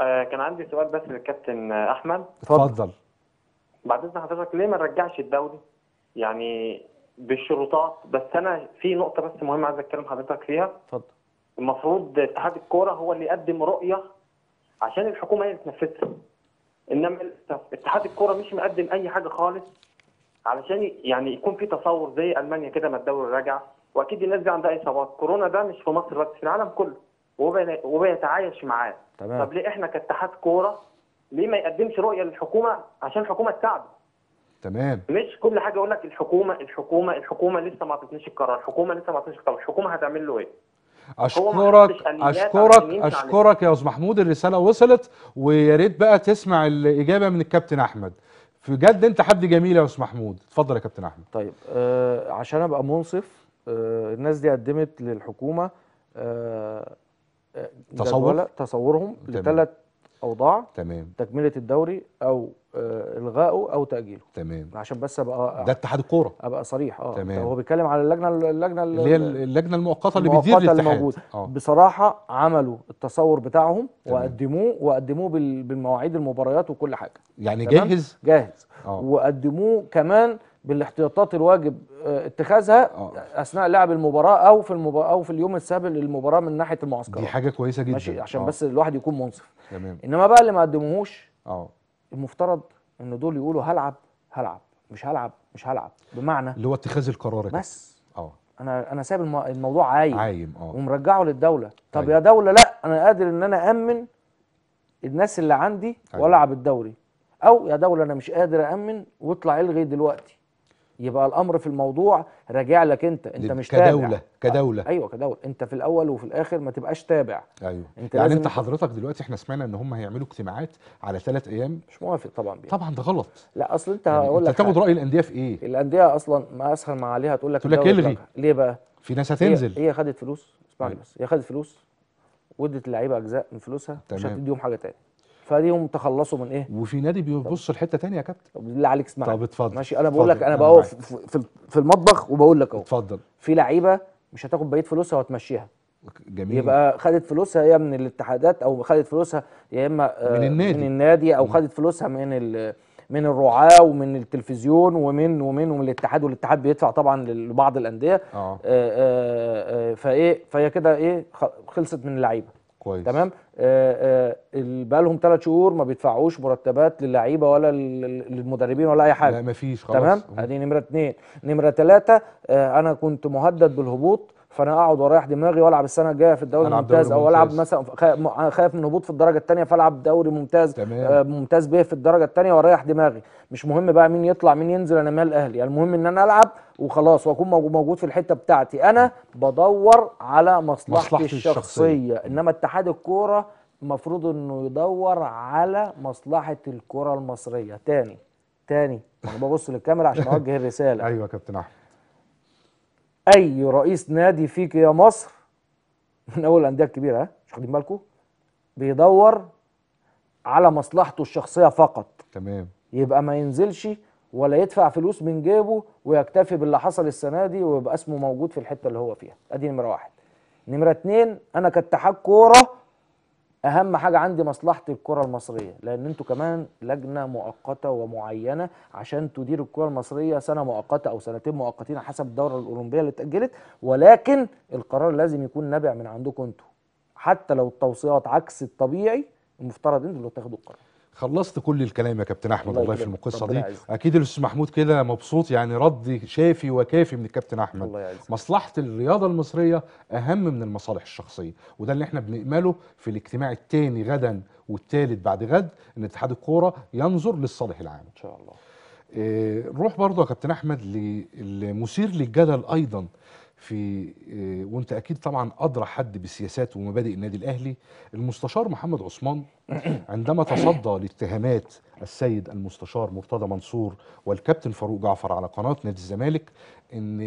آه كان عندي سؤال بس للكابتن احمد اتفضل بعد اذن حضرتك ليه ما نرجعش الدوري يعني بالشروطات بس انا في نقطه بس مهمه عايز اتكلم حضرتك فيها اتفضل المفروض اتحاد الكوره هو اللي يقدم رؤيه عشان الحكومه هي اللي تنفذها انما اتحاد الكوره مش مقدم اي حاجه خالص علشان يعني يكون في تصور زي المانيا كده ما الدوري راجع واكيد الناس دي عندها اصابات كورونا ده مش في مصر بس في العالم كله وبيتعايش معاه تمام طب ليه احنا كاتحاد كوره ليه ما يقدمش رؤيه للحكومه عشان الحكومه تساعده تمام مش كل حاجه اقول لك الحكومه الحكومه الحكومه لسه ما اعطتنيش القرار الحكومه لسه ما اعطتنيش القرار الحكومه هتعمل له ايه اشكرك اشكرك اشكرك يا استاذ محمود الرساله وصلت ويا ريت بقى تسمع الاجابه من الكابتن احمد بجد انت حد جميل يا استاذ محمود اتفضل يا كابتن احمد طيب آه عشان ابقى منصف آه الناس دي قدمت للحكومه آه, آه، تصور تصورهم لثلاث اوضاع تمام تكمله الدوري او آه، الغائه او تاجيله تمام عشان بس ابقى آه، ده اتحاد الكوره ابقى صريح اه تمام هو بيتكلم على اللجنه اللجنه اللي هي اللجنه المؤقته اللي بتدير الاتحاد آه. بصراحه عملوا التصور بتاعهم وقدموه وقدموه بالمواعيد المباريات وكل حاجه يعني تمام؟ جاهز جاهز آه. وقدموه كمان بالاحتياطات الواجب اتخاذها أوه. اثناء لعب المباراه او في المباراه او في اليوم السابق للمباراه من ناحيه المعسكرات دي حاجه كويسه جدا ماشي عشان أوه. بس الواحد يكون منصف تمام انما بقى اللي ما قدموهوش اه المفترض ان دول يقولوا هلعب هلعب مش هلعب مش هلعب بمعنى اللي هو اتخاذ القرار ده بس اه انا انا سايب الموضوع عايم عايم اه ومرجعه للدوله طب عايم. يا دوله لا انا قادر ان انا امن الناس اللي عندي والعب الدوري او يا دوله انا مش قادر امن واطلع الغي دلوقتي يبقى الامر في الموضوع راجع لك انت انت مش كدولة تابع كدوله كدوله ايوه كدوله انت في الاول وفي الاخر ما تبقاش تابع ايوه انت يعني انت حضرتك دلوقتي احنا سمعنا ان هم هيعملوا اجتماعات على ثلاث ايام مش موافق طبعا بيه. طبعا ده غلط لا اصل انت يعني هقول لك انت تاخد راي الانديه في ايه الانديه اصلا ما اسهل ما عليها تقول لك تقول لك الغي إيه ليه بقى في ناس هتنزل هي, هي خدت فلوس اسمعني أيوة. بس هي خدت فلوس وادت اللعيبه اجزاء من فلوسها مش هتديهم حاجه تاني فليهم تخلصوا من ايه وفي نادي بيبص لحته ثانيه يا كابتن بالله عليك اسمع طب اتفضل ماشي انا بقول لك انا بقف في, في المطبخ وبقول لك اهو اتفضل في لعيبه مش هتاخد بقيه فلوسها وتمشيها جميل يبقى خدت فلوسها يا من الاتحادات او خدت فلوسها يا اما آه، من النادي من النادي او خدت فلوسها من من الرعاه ومن التلفزيون ومن ومن ومن الاتحاد والاتحاد بيدفع طبعا لبعض الانديه آه. آه. آه آه فايه فهي كده ايه خلصت من اللعيبه كويس تمام آه، آه، بقى لهم ثلاث شهور ما بيدفعوش مرتبات للعيبه ولا للمدربين ولا اي حاجه لا فيش خلاص تمام ادي نمره اثنين نمره ثلاثه آه، انا كنت مهدد بالهبوط فانا اقعد واريح دماغي والعب السنه الجايه في الدوري الممتاز او العب مثلا خايف من هبوط في الدرجه الثانيه فالعب دوري ممتاز تمام. آه، ممتاز به في الدرجه الثانيه واريح دماغي مش مهم بقى مين يطلع مين ينزل انا مال الاهلي يعني المهم ان انا العب وخلاص واكون موجود في الحته بتاعتي انا بدور على مصلحتي, مصلحتي الشخصيه, الشخصية. انما اتحاد الكوره المفروض انه يدور على مصلحه الكره المصريه تاني تاني انا ببص للكاميرا عشان اوجه الرساله ايوه يا كابتن احمد اي رئيس نادي فيك يا مصر من اول الانديه الكبيره ها مش واخدين بالكم بيدور على مصلحته الشخصيه فقط تمام يبقى ما ينزلش ولا يدفع فلوس من جيبه ويكتفي باللي حصل السنه دي ويبقى اسمه موجود في الحته اللي هو فيها ادي نمره واحد نمره اتنين انا كاتحاد كوره اهم حاجه عندي مصلحه الكره المصريه لان انتوا كمان لجنه مؤقته ومعينه عشان تدير الكره المصريه سنه مؤقته او سنتين مؤقتين حسب الدوره الاولمبيه اللي اتاجلت ولكن القرار لازم يكون نابع من عندكم انتوا حتى لو التوصيات عكس الطبيعي المفترض انتوا اللي تاخدوا القرار خلصت كل الكلام يا كابتن احمد والله في القصه دي عايز. اكيد الاستاذ محمود كده مبسوط يعني رد شافي وكافي من الكابتن احمد الله مصلحه الرياضه المصريه اهم من المصالح الشخصيه وده اللي احنا بنأمله في الاجتماع الثاني غدا والثالث بعد غد ان اتحاد الكوره ينظر للصالح العام ان شاء الله آه، نروح برضه يا كابتن احمد للمثير للجدل ايضا في آه، وانت اكيد طبعا ادرى حد بسياسات ومبادئ النادي الاهلي المستشار محمد عثمان عندما تصدى لاتهامات السيد المستشار مرتضى منصور والكابتن فاروق جعفر على قناه نادي الزمالك ان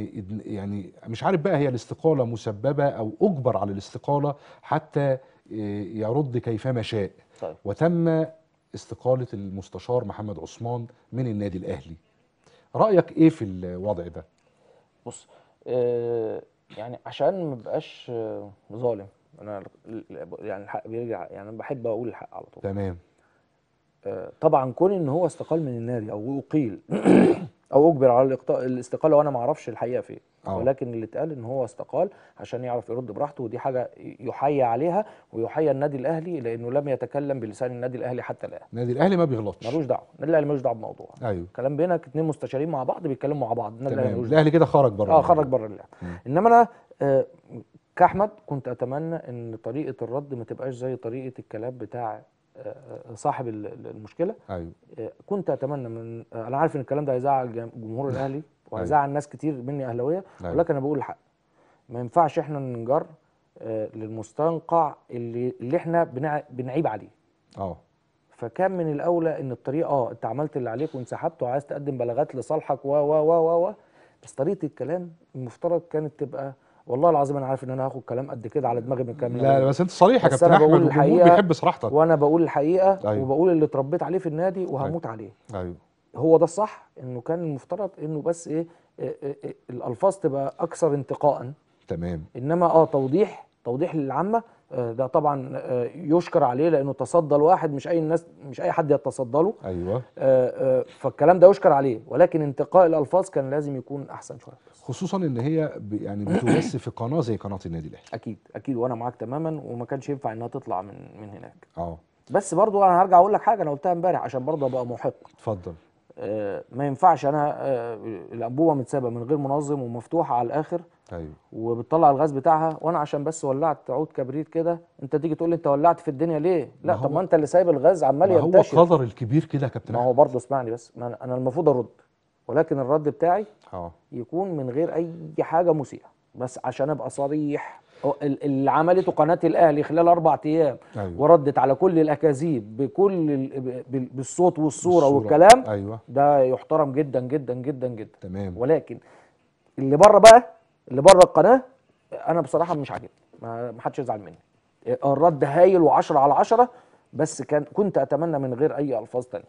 يعني مش عارف بقى هي الاستقاله مسببه او اجبر على الاستقاله حتى آه، يرد كيفما شاء طيب. وتم استقاله المستشار محمد عثمان من النادي الاهلي رايك ايه في الوضع ده بص آه، يعني عشان ما بقاش آه، ظالم انا يعني الحق بيرجع يعني انا بحب اقول الحق على طول تمام آه، طبعا كون ان هو استقال من النادي او اقيل او اجبر على الاستقاله وانا ما اعرفش الحقيقه فين إيه. آه. ولكن اللي اتقال ان هو استقال عشان يعرف يرد براحته ودي حاجه يحيى عليها ويحيى النادي الاهلي لانه لم يتكلم بلسان النادي الاهلي حتى الان النادي الاهلي ما بيغلطش ملوش دعوه النادي الاهلي ملوش دعوه بالموضوع ايوه كلام بينك اثنين مستشارين مع بعض بيتكلموا مع بعض النادي الاهلي الاهلي كده خرج بره اه خرج بره اللعب انما انا آه كاحمد كنت اتمنى ان طريقه الرد ما تبقاش زي طريقه الكلام بتاع صاحب المشكله ايوه آه، كنت اتمنى من آه، انا عارف ان الكلام ده هيزعل جمهور أيوه. الاهلي أيوه. وهيزعل أيوه. ناس كتير مني اهلاويه أيوه. ولكن انا بقول الحق ما ينفعش احنا ننجر آه، للمستنقع اللي اللي احنا بنعيب عليه اه فكان من الاولى ان الطريقه اه انت عملت اللي عليك وانسحبت وعايز تقدم بلاغات لصالحك و و و و بس طريقه الكلام المفترض كانت تبقى والله العظيم انا عارف ان انا هاخد كلام قد كده على دماغي من كام لا بس انت صريح يا كابتن احمد الجمهور بيحب صراحتك وانا بقول الحقيقه أيوه. وبقول اللي اتربيت عليه في النادي أيوه. وهموت أيوه. عليه ايوه هو ده الصح انه كان المفترض انه بس ايه, إيه, إيه, إيه الالفاظ تبقى اكثر انتقاء تمام انما اه توضيح توضيح للعامه آه، ده طبعا آه، يشكر عليه لانه تصدى لواحد مش اي الناس مش اي حد يتصدى له ايوه آه، فالكلام ده يشكر عليه ولكن انتقاء الالفاظ كان لازم يكون احسن شويه خصوصا ان هي يعني بتمثل في قناه زي قناه النادي الاهلي اكيد اكيد وانا معاك تماما وما كانش ينفع انها تطلع من من هناك اه بس برضو انا هرجع اقول لك حاجه انا قلتها امبارح عشان برضو ابقى محق اتفضل آه، ما ينفعش انا آه، الانبوبه متسابه من غير منظم ومفتوحه على الاخر ايوه وبتطلع الغاز بتاعها وانا عشان بس ولعت عود كبريت كده انت تيجي تقول لي انت ولعت في الدنيا ليه؟ لا طب ما انت اللي سايب الغاز عمال ينتشر هو القدر الكبير كده يا كابتن ما هو برضه اسمعني بس ما انا المفروض ارد ولكن الرد بتاعي اه يكون من غير اي حاجه مسيئه بس عشان ابقى صريح اللي عملته قناه الاهلي خلال اربع ايام أيوة. وردت على كل الاكاذيب بكل بالصوت والصوره, بالصورة. والكلام أيوة. ده يحترم جدا جدا جدا جدا تمام ولكن اللي بره بقى اللي بره القناه انا بصراحه مش عاجبني ما حدش يزعل مني الرد هايل و10 على 10 بس كان كنت اتمنى من غير اي الفاظ ثانيه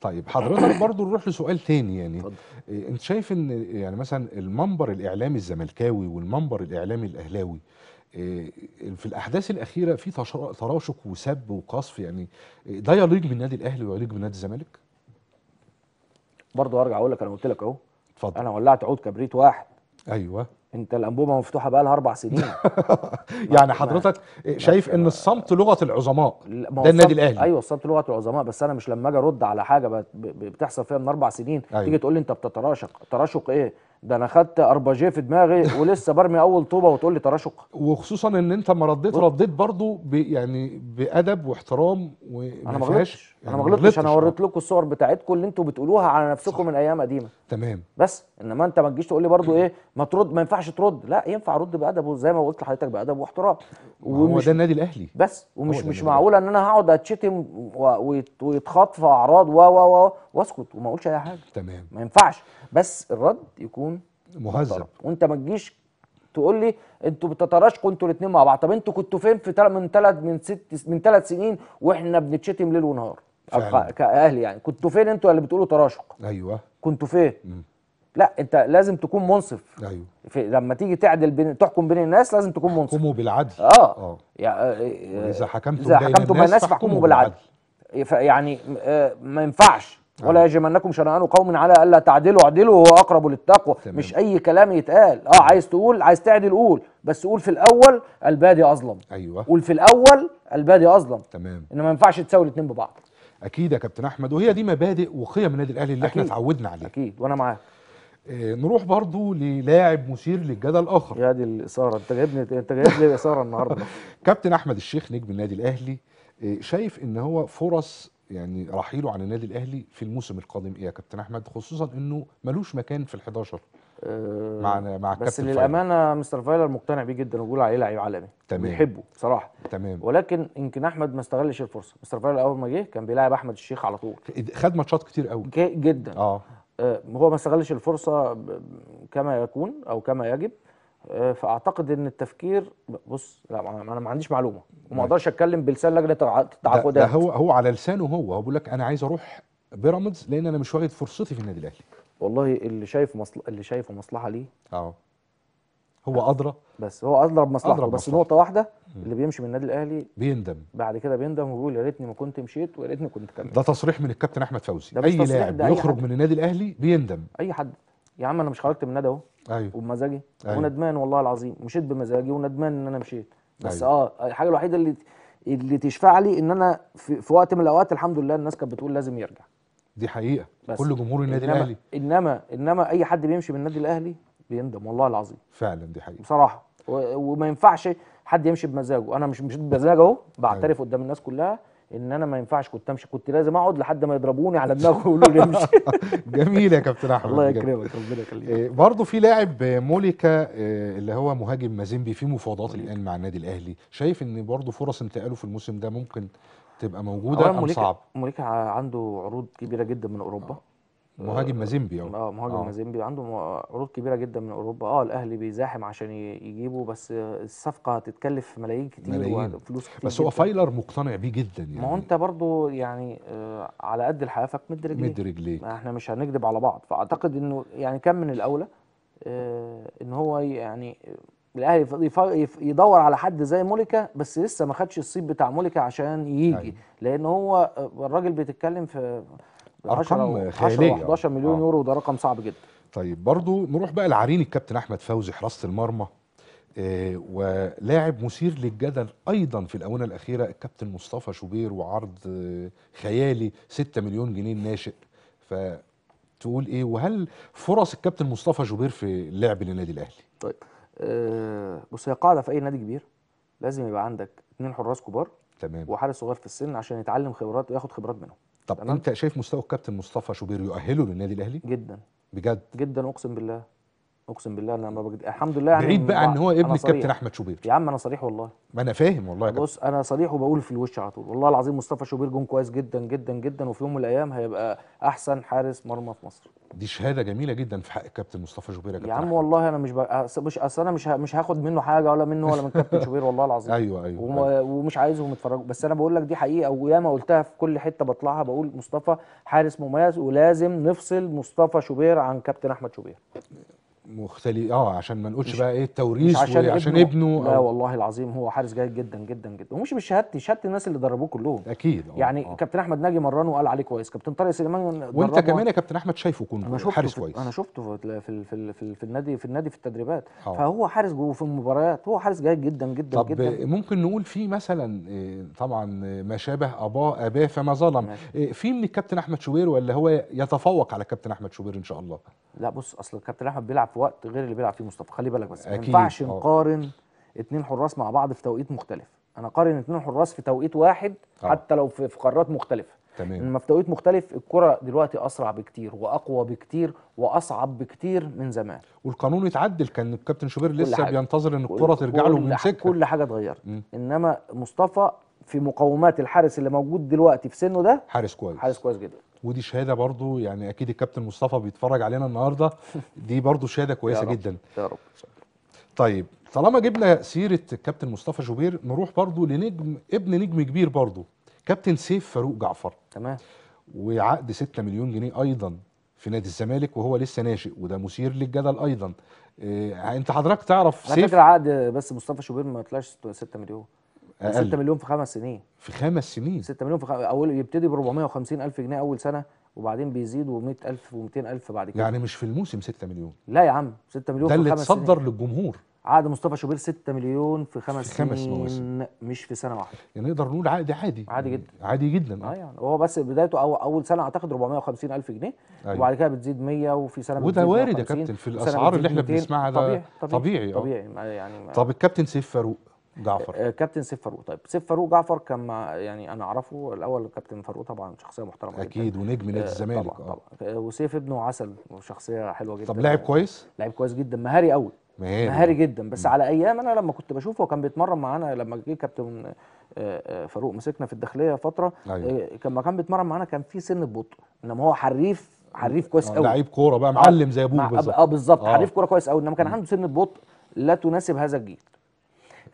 طيب حضرتك برضو نروح لسؤال تاني يعني فضل. إيه، انت شايف ان يعني مثلا المنبر الاعلامي الزملكاوي والمنبر الاعلامي الاهلاوي آه، في الاحداث الاخيره في تراشق وسب وقصف يعني آه، ده يليق بالنادي الاهلي ويليق بنادي الزمالك برضه ارجع اقول لك انا قلت لك اهو اتفضل انا ولعت عود كبريت واحد ايوه انت الانبوبه مفتوحه بقى لها اربع سنين يعني حضرتك آه، شايف ان الصمت لغه العظماء ده النادي الاهلي ايوه الصمت لغه العظماء بس انا مش لما اجي ارد على حاجه بتحصل فيها من اربع سنين أيوة. تيجي تقول لي انت بتتراشق تراشق ايه ده انا خدت ارباجيه في دماغي ولسه برمي اول طوبه وتقول لي تراشق وخصوصا ان انت ما رديت رديت برضو يعني بادب واحترام انا ما غلطتش يعني انا ما غلطتش انا وريت لكم الصور بتاعتكم اللي انتوا بتقولوها على نفسكم من ايام قديمه تمام بس انما انت ما تجيش تقول لي برضو ايه ما ترد ما ينفعش ترد لا ينفع ارد بادب وزي ما قلت لحضرتك بادب واحترام هو ده النادي الاهلي بس ومش مش معقوله ان انا هقعد اتشتم ويتخطف اعراض و و و واسكت وما اقولش اي حاجه تمام ما ينفعش بس الرد يكون مهذب وانت ما تجيش تقول لي انتوا بتتراشقوا انتوا الاثنين مع بعض طب انتوا كنتوا فين في من ثلاث من ست من ثلاث سنين واحنا بنتشتم ليل ونهار كاهل يعني كنتوا فين انتوا اللي بتقولوا تراشق ايوه كنتوا فين مم. لا انت لازم تكون منصف ايوه في لما تيجي تعدل بين تحكم بين الناس لازم تكون منصف حكموا بالعدل اه اه يعني اذا حكمتم بين الناس, الناس فاحكموا بالعدل, بالعدل. يعني آه، ما ينفعش ولا يجمنكم شنعان قوم على الا تعدلوا اعدلوا هو اقرب للتقوى تمام. مش اي كلام يتقال اه عايز تقول عايز تعدل قول بس قول في الاول البادي اظلم ايوه قول في الاول البادي اظلم تمام ان ما ينفعش تساوي الاثنين ببعض اكيد يا كابتن احمد وهي دي مبادئ وقيم النادي الاهلي اللي أكيد. احنا اتعودنا عليها اكيد وانا معاك آه نروح برضو للاعب مثير للجدل اخر يا دي الاثاره انت جايبني انت جايب لي اثاره النهارده كابتن احمد الشيخ نجم النادي الاهلي آه، شايف ان هو فرص يعني رحيله عن النادي الاهلي في الموسم القادم ايه يا كابتن احمد خصوصا انه ملوش مكان في ال11 أه مع مع بس كابتن للامانه فايلر. مستر فايلر مقتنع بيه جدا وبيقول عليه لعيب عالمي تمام بيحبه بصراحه تمام ولكن يمكن احمد ما استغلش الفرصه مستر فايلر اول ما جه كان بيلاعب احمد الشيخ على طول إيه، خد ماتشات كتير قوي جدا آه. اه هو ما استغلش الفرصه كما يكون او كما يجب آه، فاعتقد ان التفكير بص لا انا ما عنديش معلومه وما اقدرش اتكلم بلسان لجنه التعاقدات هو هو على لسانه هو هو بيقول لك انا عايز اروح بيراميدز لان انا مش واخد فرصتي في النادي الاهلي والله اللي شايف مصل... اللي شايفه مصلحه ليه اه هو ادرى بس هو ادرى بمصلحته بس نقطه واحده اللي بيمشي من النادي الاهلي بيندم بعد كده بيندم وبيقول يا ريتني ما كنت مشيت ويا ريتني كنت كملت ده تصريح من الكابتن احمد فوزي اي لاعب يخرج من النادي الاهلي بيندم اي حد يا عم انا مش خرجت من النادي اهو ايوه وبمزاجي أيوه. وندمان والله العظيم مشيت بمزاجي وندمان ان انا مشيت بس أيوه. اه الحاجه الوحيده اللي اللي تشفع لي ان انا في, في وقت من الاوقات الحمد لله الناس كانت بتقول لازم يرجع دي حقيقه بس كل جمهور النادي إنما الاهلي انما انما اي حد بيمشي من النادي الاهلي بيندم والله العظيم فعلا دي حقيقه بصراحه وما ينفعش حد يمشي بمزاجه انا مش مشيت بمزاجي اهو بعترف أيوه. قدام الناس كلها ان انا ما ينفعش كنت امشي كنت لازم اقعد لحد ما يضربوني على دماغه ويقولوا لي امشي جميل يا كابتن احمد الله يكرمك ربنا يخليك آه، برضه في لاعب موليكا آه، اللي هو مهاجم مازيمبي في مفاوضات الان مع النادي الاهلي شايف ان برضه فرص انتقاله في الموسم ده ممكن تبقى موجوده ام صعب موليكا عنده عروض كبيره جدا من اوروبا مهاجم آه، مازيمبي اه مهاجم آه. مازيمبي عنده عروض كبيره جدا من اوروبا اه الاهلي بيزاحم عشان يجيبه بس الصفقه هتتكلف ملايين كتير ملايين. وفلوس كتير بس هو فايلر مقتنع بيه جدا يعني ما هو انت برضه يعني آه على قد الحافك مد رجليك مد رجليك احنا مش هنكذب على بعض فاعتقد انه يعني كان من الاولى آه ان هو يعني الاهلي يدور على حد زي موليكا بس لسه ما خدش الصيت بتاع موليكا عشان يجي أيوة. لان هو آه، الراجل بيتكلم في ارقام خياليه 11 مليون آه. يورو ده رقم صعب جدا طيب برضو نروح بقى لعرين الكابتن احمد فوزي حراسه المرمى آه ولاعب مثير للجدل ايضا في الاونه الاخيره الكابتن مصطفى شوبير وعرض آه، خيالي 6 مليون جنيه ناشئ ف تقول ايه وهل فرص الكابتن مصطفى جوبير في اللعب للنادي الاهلي طيب أه بص هي قاعده في اي نادي كبير لازم يبقى عندك اثنين حراس كبار تمام وحارس صغير في السن عشان يتعلم خبرات وياخد خبرات منهم طب انت شايف مستوى الكابتن مصطفى شوبير يؤهله للنادي الاهلي؟ جدا بجد جدا اقسم بالله اقسم بالله انا ما بجد الحمد لله يعني بعيد بقى ان هو ابن الكابتن احمد شوبير يا عم انا صريح والله ما انا فاهم والله بص انا صريح وبقول في الوش على طول والله العظيم مصطفى شوبير جون كويس جدا جدا جدا وفي يوم من الايام هيبقى احسن حارس مرمى في مصر دي شهاده جميله جدا في حق الكابتن مصطفى شوبير يا يا عم والله انا مش بقى مش اصل انا مش مش هاخد منه حاجه ولا منه ولا من كابتن شوبير والله العظيم ايوه ايوه وم... أيوة. ومش عايزهم يتفرجوا بس انا بقول لك دي حقيقه وياما قلتها في كل حته بطلعها بقول مصطفى حارس مميز ولازم نفصل مصطفى شوبير عن كابتن احمد شوبير مختلف اه عشان ما نقولش بقى ايه التوريث عشان, عشان ابنه لا أو... والله العظيم هو حارس جيد جدا جدا جدا ومش مش شهادتي شهاده الناس اللي دربوه كلهم اكيد أوه. يعني أوه. كابتن احمد ناجي مرانه وقال عليه كويس كابتن طارق سليمان وانت كمان يا كابتن احمد شايفه كنت حارس كويس انا شفته في في في, في, في النادي في النادي في التدريبات أوه. فهو حارس وفي المباريات هو حارس جيد جدا جدا طب جدا ممكن نقول في مثلا آه، طبعا ما شابه اباه اباه فما ظلم آه، في من الكابتن احمد شوبير ولا هو يتفوق على كابتن احمد شوبير ان شاء الله لا بص اصل الكابتن احمد بيلعب وقت غير اللي بيلعب فيه مصطفى خلي بالك بس ما ينفعش آه. نقارن اثنين حراس مع بعض في توقيت مختلف انا قارن اثنين حراس في توقيت واحد أوه. حتى لو في قارات مختلفه تمام لما في توقيت مختلف الكره دلوقتي اسرع بكتير واقوى بكتير واصعب بكتير من زمان والقانون اتعدل كان الكابتن شوبير لسه بينتظر ان الكره ترجع له ويمسكها كل حاجه اتغيرت انما مصطفى في مقومات الحارس اللي موجود دلوقتي في سنه ده حارس كويس حارس كويس جدا ودي شهاده برضو يعني اكيد الكابتن مصطفى بيتفرج علينا النهارده دي برضو شهاده كويسه يا رب جدا يا رب طيب طالما جبنا سيره الكابتن مصطفى جوبير نروح برضو لنجم ابن نجم كبير برضو كابتن سيف فاروق جعفر تمام وعقد 6 مليون جنيه ايضا في نادي الزمالك وهو لسه ناشئ وده مثير للجدل ايضا إيه انت حضرتك تعرف سيف فاكر عقد بس مصطفى شوبير ما طلعش 6 مليون أقل. 6 مليون في خمس سنين في خمس سنين 6 مليون في خ... اول يبتدي ب 450 الف جنيه اول سنه وبعدين بيزيد و100 الف و 200 الف بعد كده يعني مش في الموسم 6 مليون لا يا عم 6 مليون في خمس سنين ده اللي اتصدر للجمهور عقد مصطفى شوبير 6 مليون في خمس, في خمس سنين مواسم. مش في سنه واحده يعني نقدر نقول عقد عادي عادي جدا عادي جدا آه. اه يعني هو بس بدايته أو اول سنه اعتقد 450 الف جنيه أيوة. وبعد كده بتزيد 100 وفي سنه وده وارد يا كابتن في الاسعار اللي احنا بنسمعها ده طبيعي طبيعي, طبيعي, آه. طبيعي, طبيعي يعني طب الكابتن سيف فاروق جعفر آه، كابتن سيف فاروق طيب سيف فاروق جعفر كان يعني انا اعرفه الاول كابتن فاروق طبعا شخصيه محترمه اكيد جداً. ونجم نادي آه، الزمالك طبعا, آه. طبعا. وسيف ابنه عسل وشخصيه حلوه جدا طب لاعب كويس لاعب كويس جدا مهاري قوي مهاري, مهاري جدا بس م. على ايام انا لما كنت بشوفه كان بيتمرن معانا لما جه كابتن فاروق مسكنا في الداخليه فتره أيوة. ما كان بيتمرن معانا كان في سن بطء انما هو حريف حريف كويس قوي لعيب كوره بقى معلم زي ابوه بالظبط اه بالظبط حريف كوره كويس قوي انما كان عنده سن بطء لا تناسب هذا الجيل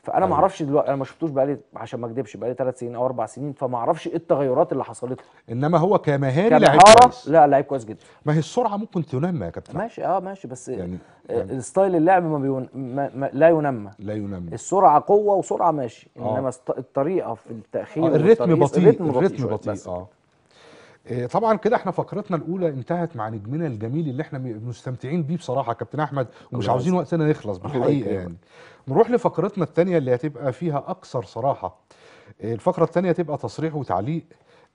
فانا ما أيوه. اعرفش دلوقتي انا ما شفتوش بقالي عشان ما اكدبش بقالي ثلاث سنين او اربع سنين فما اعرفش ايه التغيرات اللي حصلت له انما هو كمهاري لعيب كويس لا لعيب كويس جدا ما هي السرعه ممكن تنمى يا كابتن ماشي اه ماشي بس يعني, آه، يعني ستايل اللعب ما, بيون... ما... ما لا ينمى لا ينمى السرعه قوه وسرعه ماشي آه. انما آه. الطريقه في التاخير آه الريتم بطيء الريتم بطيء, الريتم بطيء, بطيء. اه آه، طبعا كده احنا فقرتنا الاولى انتهت مع نجمنا الجميل اللي احنا مستمتعين بيه بصراحه كابتن احمد ومش عاوزين وقتنا يخلص بالحقيقه يعني نروح لفقرتنا الثانيه اللي هتبقى فيها اكثر صراحه آه، الفقره الثانيه تبقى تصريح وتعليق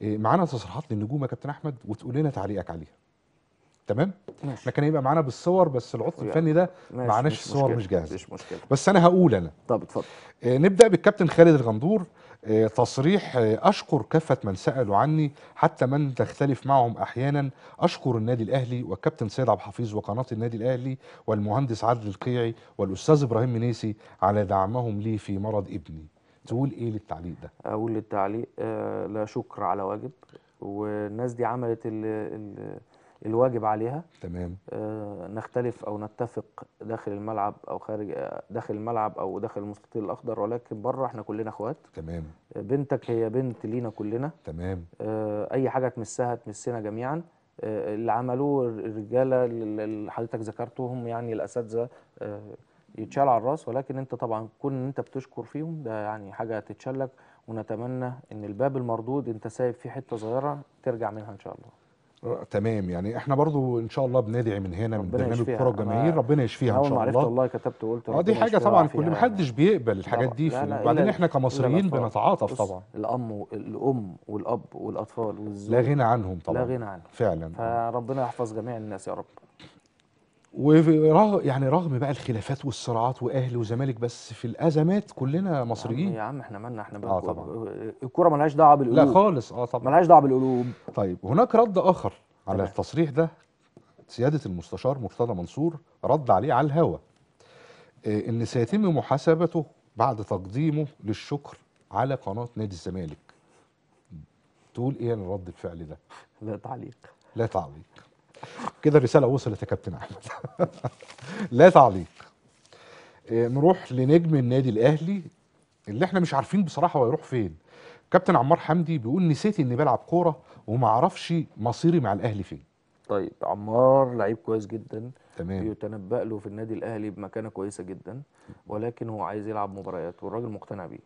آه، معانا تصريحات للنجوم يا كابتن احمد وتقول لنا تعليقك عليها تمام ماشي. احنا كان هيبقى معانا بالصور بس العطل الفني ده معناش الصور مش جاهزه مش مشكله بس انا هقول انا طب اتفضل نبدا بالكابتن خالد الغندور آه، تصريح آه، أشكر كافة من سألوا عني حتى من تختلف معهم أحيانا أشكر النادي الأهلي وكابتن سيد عبد الحفيظ وقناة النادي الأهلي والمهندس عادل القيعي والأستاذ إبراهيم منيسي على دعمهم لي في مرض ابني تقول إيه للتعليق ده؟ أقول للتعليق آه، لا شكر على واجب والناس دي عملت اللي, اللي الواجب عليها تمام آه نختلف او نتفق داخل الملعب او خارج آه، داخل الملعب او داخل المستطيل الاخضر ولكن بره احنا كلنا اخوات تمام آه بنتك هي بنت لينا كلنا تمام آه اي حاجه تمسها تمسنا جميعا آه اللي عملوه الرجاله اللي حضرتك ذكرتهم يعني الاساتذه آه يتشال على الراس ولكن انت طبعا كون ان انت بتشكر فيهم ده يعني حاجه تتشلك ونتمنى ان الباب المردود انت سايب فيه حته صغيره ترجع منها ان شاء الله تمام يعني احنا برضو ان شاء الله بندعي من هنا من برنامج الكره الجماهير ربنا يشفيها ان شاء الله ما عرفت والله كتبت وقلت اه دي حاجه طبعا كل ما حدش بيقبل الحاجات دي وبعدين احنا كمصريين بنتعاطف طبعا الام الام والاب والاطفال والزوج لا غنى عنهم طبعا لا غنى عنهم فعلا فربنا يحفظ جميع الناس يا رب ورغم يعني رغم بقى الخلافات والصراعات واهلي وزمالك بس في الازمات كلنا مصريين يا عم احنا مالنا احنا اه طبعا الكوره مالهاش دعوه بالقلوب لا خالص اه طبعا مالهاش دعوه بالقلوب طيب هناك رد اخر على طبعا. التصريح ده سياده المستشار مرتضى منصور رد عليه على الهوا آه، ان سيتم محاسبته بعد تقديمه للشكر على قناه نادي الزمالك تقول ايه الرد يعني رد الفعل ده لا تعليق لا تعليق كده الرساله وصلت يا كابتن احمد لا تعليق آه، نروح لنجم النادي الاهلي اللي احنا مش عارفين بصراحه هو هيروح فين كابتن عمار حمدي بيقول نسيت اني بلعب كوره وما اعرفش مصيري مع الاهلي فين طيب عمار لعيب كويس جدا تمام بيتنبأ له في النادي الاهلي بمكانه كويسه جدا ولكن هو عايز يلعب مباريات والراجل مقتنع بيه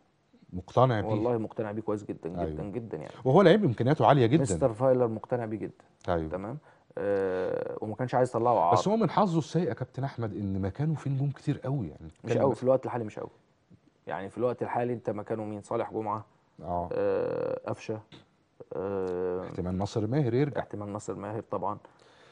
مقتنع بيه والله مقتنع بيه كويس جدا جدا أيوه. جدا يعني وهو لعيب امكانياته عاليه جدا مستر فايلر مقتنع بيه جدا أيوه. تمام آه، وما كانش عايز يطلعه اعاره بس هو من حظه السيء يا كابتن احمد ان مكانه في نجوم كتير قوي يعني مش قوي في الوقت الحالي مش قوي يعني في الوقت الحالي انت مكانه مين صالح جمعه اه, آه، قفشه آه احتمال ناصر ماهر يرجع احتمال ناصر ماهر طبعا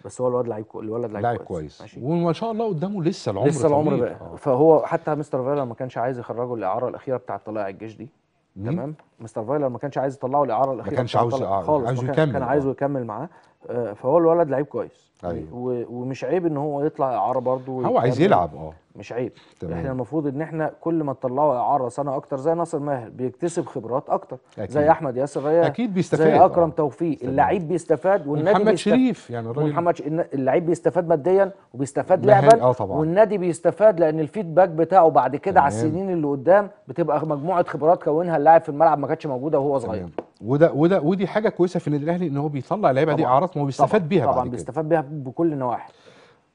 بس هو الواد لعيب الولد لعيب كويس, كويس. وما شاء الله قدامه لسه العمر لسه العمر بقى آه. فهو حتى مستر فيلا ما كانش عايز يخرجه الاعاره الاخيره بتاعه طلائع الجيش دي تمام مستر فايلر ما كانش عايز يطلعه الاعاره الاخيره ما كانش عاوز الاعاره خالص يكمل كان عايزه يكمل معاه آه، فهو الولد لعيب كويس أيوه. ومش عيب ان هو يطلع اعاره برضه هو عايز يلعب اه مش عيب تمام. احنا المفروض ان احنا كل ما تطلعوا اعاره سنه اكتر زي ناصر ماهر بيكتسب خبرات اكتر أكيد. زي احمد ياسر ريان اكيد بيستفاد زي اكرم أوه. توفيق اللعيب بيستفاد والنادي محمد بيستفاد شريف يعني الراجل محمد ش... اللعيب بيستفاد ماديا وبيستفاد لعبا آه، والنادي بيستفاد لان الفيدباك بتاعه بعد كده تمام. على السنين اللي قدام بتبقى مجموعه خبرات كونها اللاعب في الملعب ما كانتش موجوده وهو صغير تمام. وده وده ودي حاجه كويسه في النادي الاهلي ان هو بيطلع اللعيبه دي اعارات ما هو بيستفاد بيها طبعا بعد بيستفاد بيها بكل النواحي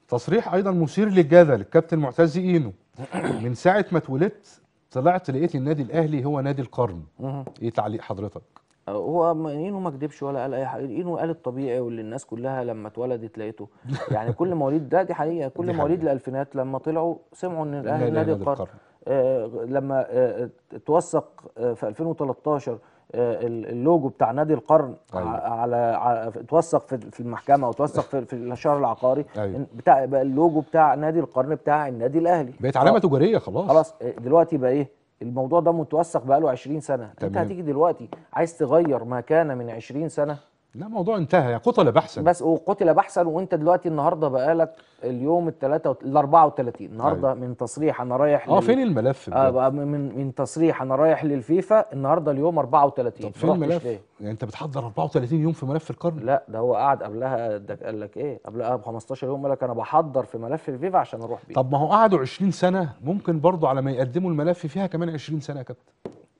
تصريح ايضا مثير للجدل الكابتن معتز اينو من ساعه ما اتولدت طلعت لقيت النادي الاهلي هو نادي القرن ايه تعليق حضرتك هو اينو ما كدبش ولا قال اي حاجه اينو قال الطبيعي واللي الناس كلها لما اتولدت لقيته يعني كل مواليد ده دي حقيقه كل مواليد الالفينات لما طلعوا سمعوا ان الاهلي نادي القرن آه لما آه توثق آه في 2013 آه، اللوجو بتاع نادي القرن أيوة. على, اتوثق في المحكمه وتوثق في, في الشهر العقاري أيوة. بتاع بقى اللوجو بتاع نادي القرن بتاع النادي الاهلي بقت علامه تجاريه خلاص خلاص آه، دلوقتي بقى ايه الموضوع ده متوثق بقاله 20 سنه تمام. انت هتيجي دلوقتي عايز تغير ما كان من 20 سنه لا موضوع انتهى يا قتل بحثا بس وقتل بحثا وانت دلوقتي النهارده بقالك اليوم ال ال 34 النهارده أيوة. من تصريح انا رايح اه فين الملف آه من من تصريح انا رايح للفيفا النهارده اليوم 34 طب فين الملف؟ يعني انت بتحضر 34 يوم في ملف القرن لا ده هو قعد قبلها ده قال لك ايه قبلها ب 15 يوم قال لك انا بحضر في ملف الفيفا عشان اروح بيه طب ما هو قعدوا 20 سنه ممكن برضه على ما يقدموا الملف فيها كمان 20 سنه يا كابتن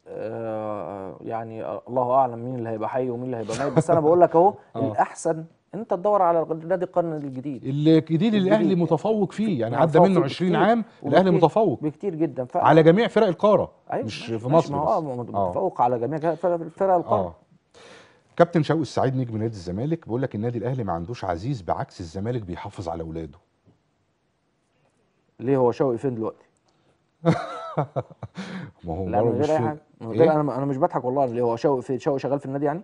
آه، يعني الله اعلم مين اللي هيبقى حي ومين اللي هيبقى ميت بس انا بقول لك اهو آه. الاحسن انت تدور على نادي القرن الجديد الجديد اللي الاهلي متفوق فيه يعني عدى منه 20 عام الاهلي متفوق بكتير جدا ف... على جميع فرق القاره أيوة مش في مصر مش اه متفوق على جميع فرق القاره آه. كابتن شوقي السعيد نجم نادي الزمالك بيقول لك النادي الاهلي ما عندوش عزيز بعكس الزمالك بيحافظ على اولاده ليه هو شوقي فين دلوقتي ما هو لا من غير اي حاجه من غير إيه؟ انا انا مش بضحك والله اللي هو شوقي في شو شغال في النادي يعني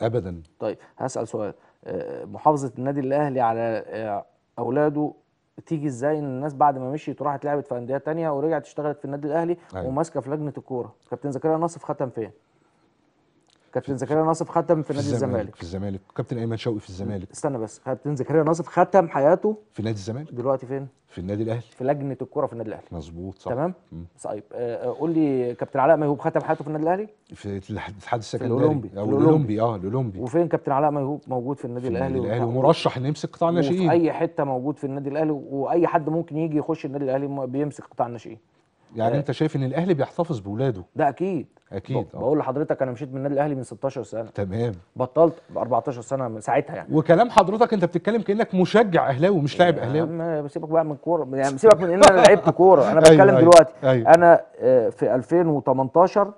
ابدا طيب هسال سؤال آه، محافظه النادي الاهلي على آه، اولاده تيجي ازاي ان الناس بعد ما مشيت وراحت لعبت في انديه تانية ورجعت اشتغلت في النادي الاهلي أيوة. وماسكه في لجنه الكوره كابتن زكريا ناصف ختم فين كابتن زكريا ناصف ختم في, نادي الزمالك في الزمالك كابتن ايمن شوقي في الزمالك استنى بس كابتن زكريا ناصف ختم حياته في نادي الزمالك دلوقتي فين في النادي الاهلي في لجنه الكره في النادي الاهلي مظبوط صح تمام طيب آه، آه، قول لي كابتن علاء ميهوب ختم حياته في النادي الاهلي في الاتحاد السكندري آه، الاولمبي الاولمبي اه الاولمبي وفين كابتن علاء ميهوب موجود في النادي الاهلي النادي الاهلي ومرشح انه يمسك قطاع الناشئين اي حته موجود في النادي الاهلي واي حد ممكن يجي يخش النادي الاهلي بيمسك قطاع الناشئين يعني انت شايف ان الاهلي بيحتفظ بولاده ده اكيد اكيد آه. بقول لحضرتك انا مشيت من النادي الاهلي من 16 سنه تمام بطلت ب 14 سنه من ساعتها يعني وكلام حضرتك انت بتتكلم كانك مشجع اهلاوي مش لاعب اهلاوي سيبك بقى من الكوره يعني سيبك من ان انا لعبت كوره انا أيوه، بتكلم أيوة دلوقتي أيوة انا آه، في 2018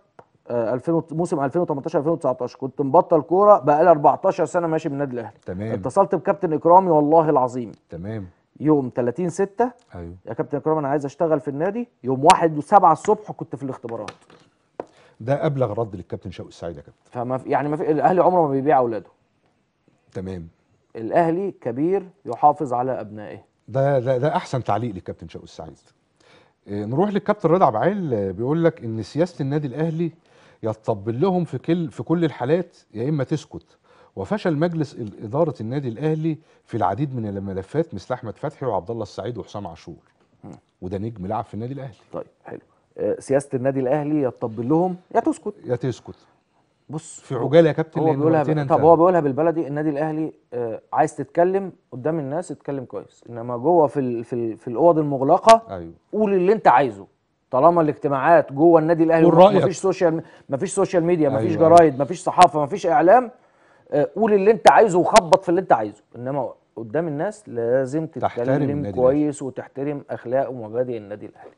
2000 آه، موسم 2018 2019 كنت مبطل كوره بقى لي 14 سنه ماشي من النادي الاهلي تمام اتصلت بكابتن اكرامي والله العظيم تمام يوم 30 6 ايوه يا كابتن اكرامي انا عايز اشتغل في النادي يوم 1 و7 الصبح كنت في الاختبارات ده ابلغ رد للكابتن شوقي السعيد يا كابتن فما في يعني ما في الاهلي عمره ما بيبيع اولاده تمام الاهلي كبير يحافظ على ابنائه ده ده, ده احسن تعليق للكابتن شوقي السعيد آه، نروح للكابتن رضا عبعال آه، بيقول لك ان سياسه النادي الاهلي يطبل لهم في كل في كل الحالات يا اما تسكت وفشل مجلس اداره النادي الاهلي في العديد من الملفات مثل احمد فتحي وعبد الله السعيد وحسام عاشور وده نجم لعب في النادي الاهلي طيب حلو آه، سياسه النادي الاهلي يا تطبل لهم يا تسكت يا تسكت بص في عجاله يا كابتن هو بيقولها ب... طب هو بيقولها بالبلدي النادي الاهلي آه، عايز تتكلم قدام الناس اتكلم كويس انما جوه في ال... في, ال... في الاوض المغلقه أيوه. قول اللي انت عايزه طالما الاجتماعات جوه النادي الاهلي مفيش سوشيال مفيش سوشيال ميديا مفيش أيوه،, أيوة. جرايد مفيش صحافه مفيش اعلام آه، قول اللي انت عايزه وخبط في اللي انت عايزه انما قدام الناس لازم تتكلم كويس وتحترم اخلاق ومبادئ النادي الاهلي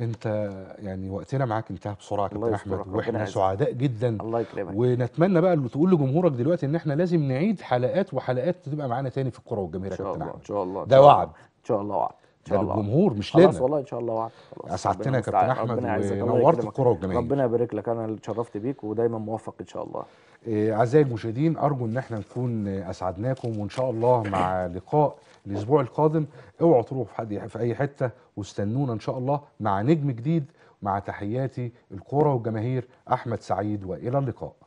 انت يعني وقتنا معاك انتهى بسرعه كابتن احمد واحنا سعداء جدا الله يكرمك ونتمنى بقى اللي تقول لجمهورك دلوقتي ان احنا لازم نعيد حلقات وحلقات تبقى معانا تاني في الكره والجماهير يا كابتن احمد ان شاء الله ده وعد ان شاء الله وعد الله الجمهور مش لنا خلاص والله ان شاء الله وعد خلاص اسعدتنا يا كابتن احمد ونورت الكره والجماهير ربنا يبارك لك انا اللي اتشرفت بيك ودايما موفق ان شاء الله إيه، اعزائي المشاهدين ارجو ان احنا نكون اسعدناكم وان شاء الله مع لقاء الاسبوع القادم اوعوا تروحوا في حد في اي حته واستنونا ان شاء الله مع نجم جديد مع تحياتي الكوره والجماهير احمد سعيد والى اللقاء